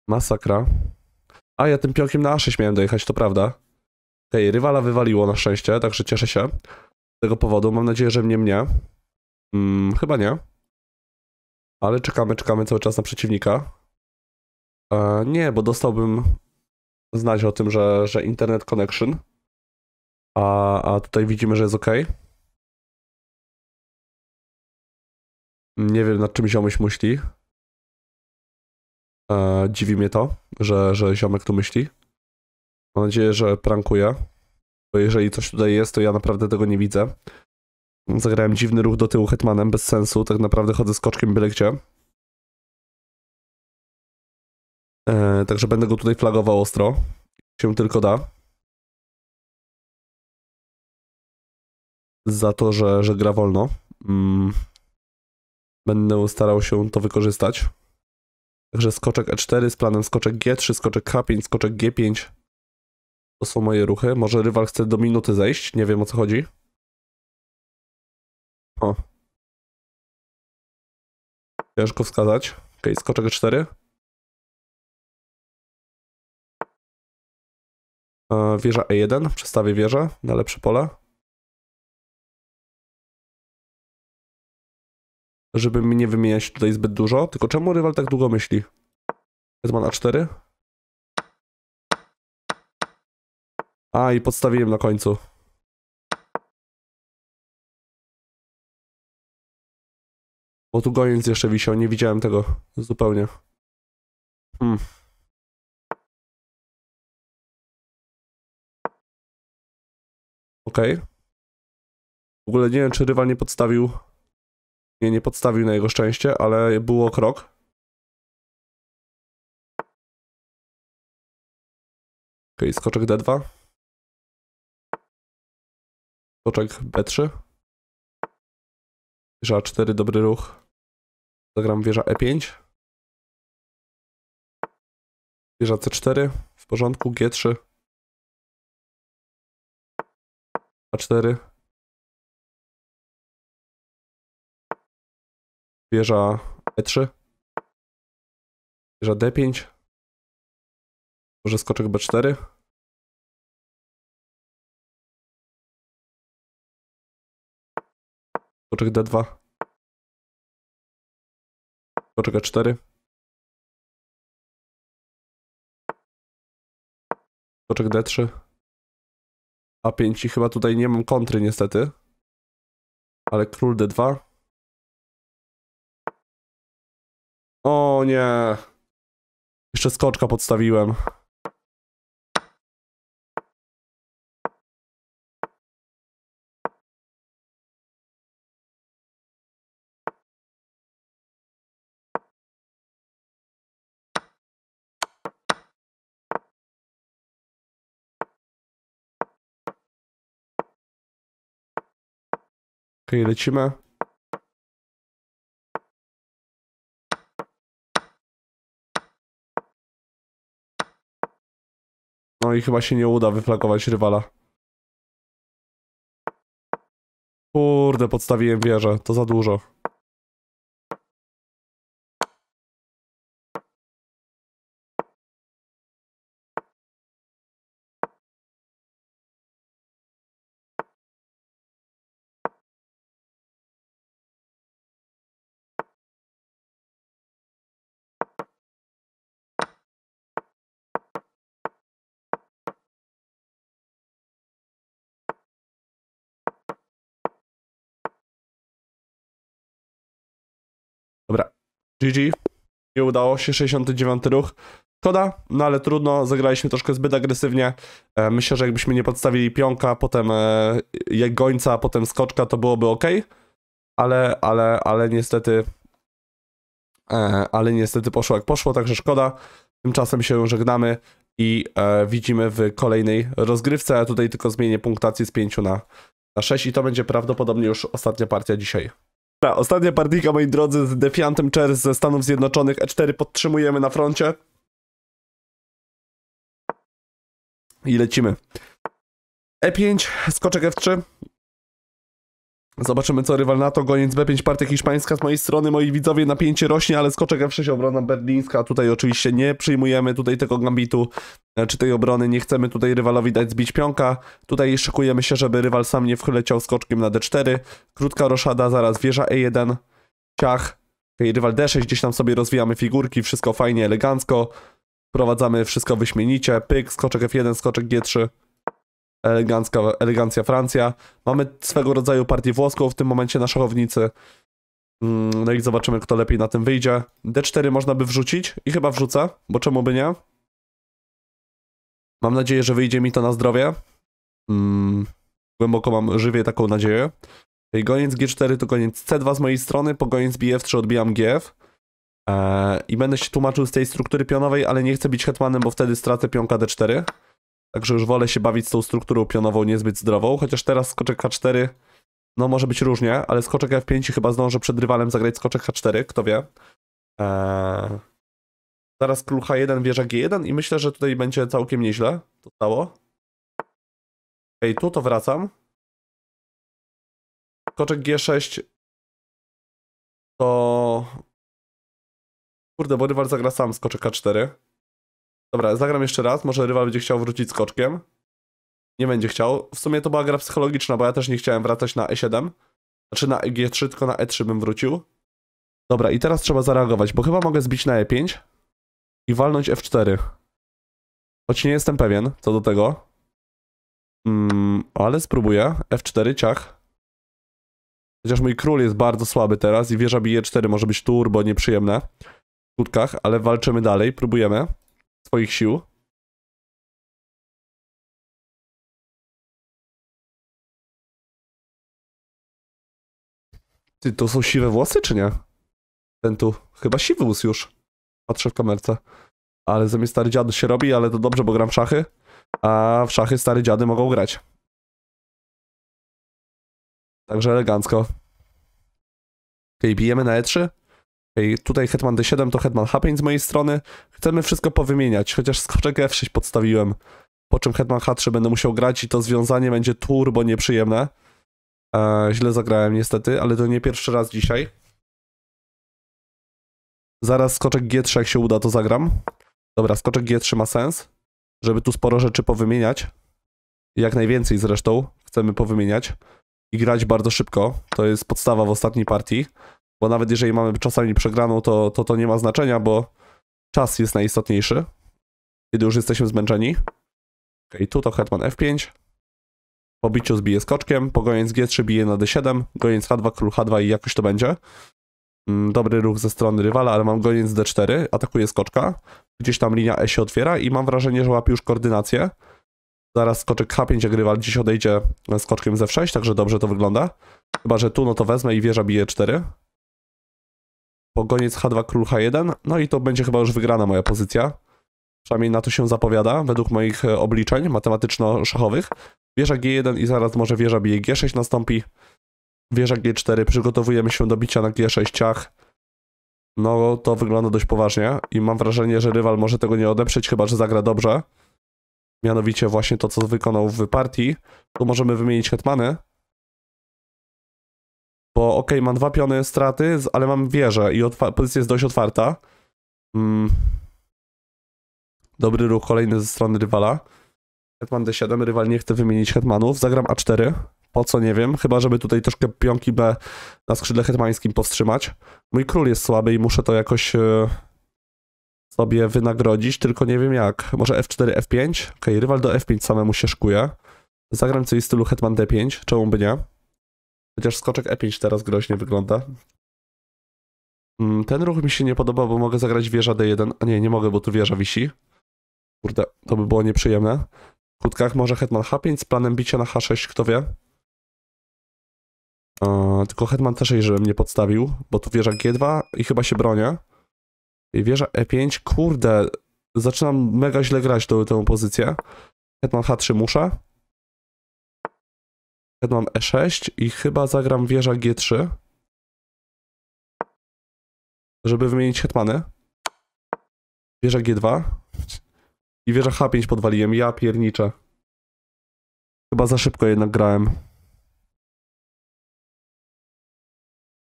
Masakra. A, ja tym pionkiem na A6 miałem dojechać, to prawda. Okej, okay, rywala wywaliło na szczęście, także cieszę się z tego powodu. Mam nadzieję, że mnie mnie. Mm, chyba nie. Ale czekamy, czekamy cały czas na przeciwnika. E, nie, bo dostałbym znać o tym, że, że internet connection. A, a tutaj widzimy, że jest ok. Nie wiem, nad czym ziomuś myśli. E, dziwi mnie to, że, że ziomek tu myśli. Mam nadzieję, że prankuje. Bo jeżeli coś tutaj jest, to ja naprawdę tego nie widzę. Zagrałem dziwny ruch do tyłu hetmanem, bez sensu. Tak naprawdę chodzę z koczkiem byle gdzie. E, także będę go tutaj flagował ostro. Się tylko da. Za to, że, że gra wolno. Mm. Będę starał się to wykorzystać. Także skoczek E4 z planem skoczek G3, skoczek k 5 skoczek G5. To są moje ruchy. Może rywal chce do minuty zejść? Nie wiem o co chodzi. O. Ciężko wskazać. Okej, okay, skoczek 4. E, wieża E1. Przestawię wieżę na lepsze pole. Żeby mi nie wymieniać tutaj zbyt dużo. Tylko czemu rywal tak długo myśli? Jest ma A4. A, i podstawiłem na końcu. Bo tu goniec jeszcze wisiał, nie widziałem tego zupełnie. Hmm. Okej. Okay. W ogóle nie wiem, czy rywal nie podstawił... Nie, nie podstawił na jego szczęście, ale było krok. Okej, okay, skoczek D2 skoczek B3. Wieża A4, dobry ruch. Zagram wieża E5. Wieża C4, w porządku, G3. A4. Wieża E3. Wieża D5. Może skoczek B4. Koczek D2. Koczek A4. Koczek D3. A5 i chyba tutaj nie mam kontry niestety. Ale król D2. O nie. Jeszcze skoczka podstawiłem. Ok, lecimy. No i chyba się nie uda wyflagować rywala. Kurde, podstawiłem wieżę, to za dużo. GG. Nie udało się, 69 ruch. Szkoda, no ale trudno, zagraliśmy troszkę zbyt agresywnie. E, myślę, że jakbyśmy nie podstawili pionka, potem e, gońca, potem skoczka, to byłoby ok. Ale, ale, ale niestety... E, ale niestety poszło jak poszło, także szkoda. Tymczasem się żegnamy i e, widzimy w kolejnej rozgrywce. Ja tutaj tylko zmienię punktację z 5 na, na 6 i to będzie prawdopodobnie już ostatnia partia dzisiaj. Ta, ostatnia partyjka, moi drodzy, z Defiantem Chairs ze Stanów Zjednoczonych. E4 podtrzymujemy na froncie. I lecimy. E5, skoczek F3. Zobaczymy, co rywal NATO, goniec B5, partia hiszpańska z mojej strony, moi widzowie, napięcie rośnie, ale skoczek F6, obrona berlińska, tutaj oczywiście nie przyjmujemy tutaj tego gambitu, e, czy tej obrony, nie chcemy tutaj rywalowi dać zbić pionka, tutaj szykujemy się, żeby rywal sam nie wchyleciał skoczkiem na D4, krótka roszada, zaraz wieża E1, ciach, okay, rywal D6, gdzieś tam sobie rozwijamy figurki, wszystko fajnie, elegancko, Wprowadzamy wszystko wyśmienicie, pyk, skoczek F1, skoczek G3, elegancka, elegancja Francja. Mamy swego rodzaju partię włoską w tym momencie na szachownicy. Mm, no i zobaczymy, kto lepiej na tym wyjdzie. D4 można by wrzucić i chyba wrzucę, bo czemu by nie? Mam nadzieję, że wyjdzie mi to na zdrowie. Mm, głęboko mam, żywię taką nadzieję. Goniec G4 to goniec C2 z mojej strony, po goniec BF3 odbijam GF. Eee, I będę się tłumaczył z tej struktury pionowej, ale nie chcę być hetmanem, bo wtedy stracę pionka D4. Także już wolę się bawić z tą strukturą pionową niezbyt zdrową, chociaż teraz skoczek H4 no może być różnie, ale skoczek F5 chyba zdążę przed rywalem zagrać skoczek H4, kto wie. Eee... Zaraz król H1, wieża G1 i myślę, że tutaj będzie całkiem nieźle. To stało. Ej, tu to wracam. Skoczek G6 to... Kurde, bo rywal zagra sam skoczek K4. Dobra, zagram jeszcze raz. Może rywal będzie chciał wrócić skoczkiem. Nie będzie chciał. W sumie to była gra psychologiczna, bo ja też nie chciałem wracać na E7. Znaczy na G3, e tylko na E3 bym wrócił. Dobra, i teraz trzeba zareagować, bo chyba mogę zbić na E5 i walnąć F4. Choć nie jestem pewien co do tego. Mm, ale spróbuję. F4, ciach. Chociaż mój król jest bardzo słaby teraz i wieża bije 4 e może być turbo nieprzyjemne w skutkach, ale walczymy dalej, próbujemy. Twoich sił. Ty, to są siwe włosy, czy nie? Ten tu. Chyba siwy łys już. Patrzę w kamerce. Ale zamiast stary dziad się robi, ale to dobrze, bo gram w szachy. A w szachy stary dziady mogą grać. Także elegancko. Okej, okay, bijemy na E3? tutaj Hetman D7 to Hetman H5 z mojej strony. Chcemy wszystko powymieniać, chociaż skoczek F6 podstawiłem. Po czym Hetman H3 będę musiał grać i to związanie będzie turbo nieprzyjemne. E, źle zagrałem niestety, ale to nie pierwszy raz dzisiaj. Zaraz skoczek G3 jak się uda to zagram. Dobra, skoczek G3 ma sens, żeby tu sporo rzeczy powymieniać. Jak najwięcej zresztą chcemy powymieniać i grać bardzo szybko. To jest podstawa w ostatniej partii. Bo nawet jeżeli mamy czasami przegraną, to to, to nie ma znaczenia, bo czas jest najistotniejszy, kiedy już jesteśmy zmęczeni. Ok, tu to hetman f5. Po biciu zbije skoczkiem, po goniec g3 bije na d7, goniec h2, król h2 i jakoś to będzie. Mm, dobry ruch ze strony rywala, ale mam goniec d4, atakuje skoczka. Gdzieś tam linia e się otwiera i mam wrażenie, że łapie już koordynację. Zaraz skoczek h5, jak rywal dziś odejdzie skoczkiem z f6, także dobrze to wygląda. Chyba, że tu no to wezmę i wieża bije 4 pogoniec H2 król H1, no i to będzie chyba już wygrana moja pozycja. Przynajmniej na to się zapowiada, według moich e, obliczeń matematyczno-szachowych. Wieża G1 i zaraz może wieża bije G6 nastąpi. Wieża G4, przygotowujemy się do bicia na G6 ciach. No to wygląda dość poważnie i mam wrażenie, że rywal może tego nie odeprzeć, chyba że zagra dobrze. Mianowicie właśnie to, co wykonał w partii. Tu możemy wymienić hetmany, bo okej, okay, mam dwa piony straty, ale mam wieżę i pozycja jest dość otwarta. Mm. Dobry ruch kolejny ze strony rywala. Hetman D7, rywal nie chce wymienić hetmanów. Zagram A4. Po co, nie wiem. Chyba, żeby tutaj troszkę pionki B na skrzydle hetmańskim powstrzymać. Mój król jest słaby i muszę to jakoś e, sobie wynagrodzić, tylko nie wiem jak. Może F4, F5? Okej, okay, rywal do F5 samemu się szkuje. Zagram coś w stylu hetman D5, czemu by nie? Chociaż skoczek E5 teraz groźnie wygląda. Mm, ten ruch mi się nie podoba, bo mogę zagrać wieża D1. A nie, nie mogę, bo tu wieża wisi. Kurde, to by było nieprzyjemne. W kutkach może hetman H5 z planem bicia na H6, kto wie? tylko hetman też jej, żebym nie podstawił, bo tu wieża G2 i chyba się bronię. I wieża E5, kurde, zaczynam mega źle grać tą, tę pozycję. Hetman H3 muszę. Mam E6 i chyba zagram wieża G3. Żeby wymienić hetmany. Wieża G2. I wieża H5 podwaliłem. Ja pierniczę. Chyba za szybko jednak grałem.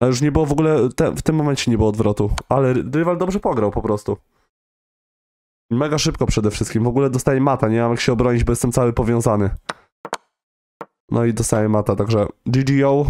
A już nie było w ogóle, te, w tym momencie nie było odwrotu. Ale rywal dobrze pograł po prostu. Mega szybko przede wszystkim. W ogóle dostaję mata, nie mam jak się obronić, bo jestem cały powiązany. No i dostałem mata, także GGO,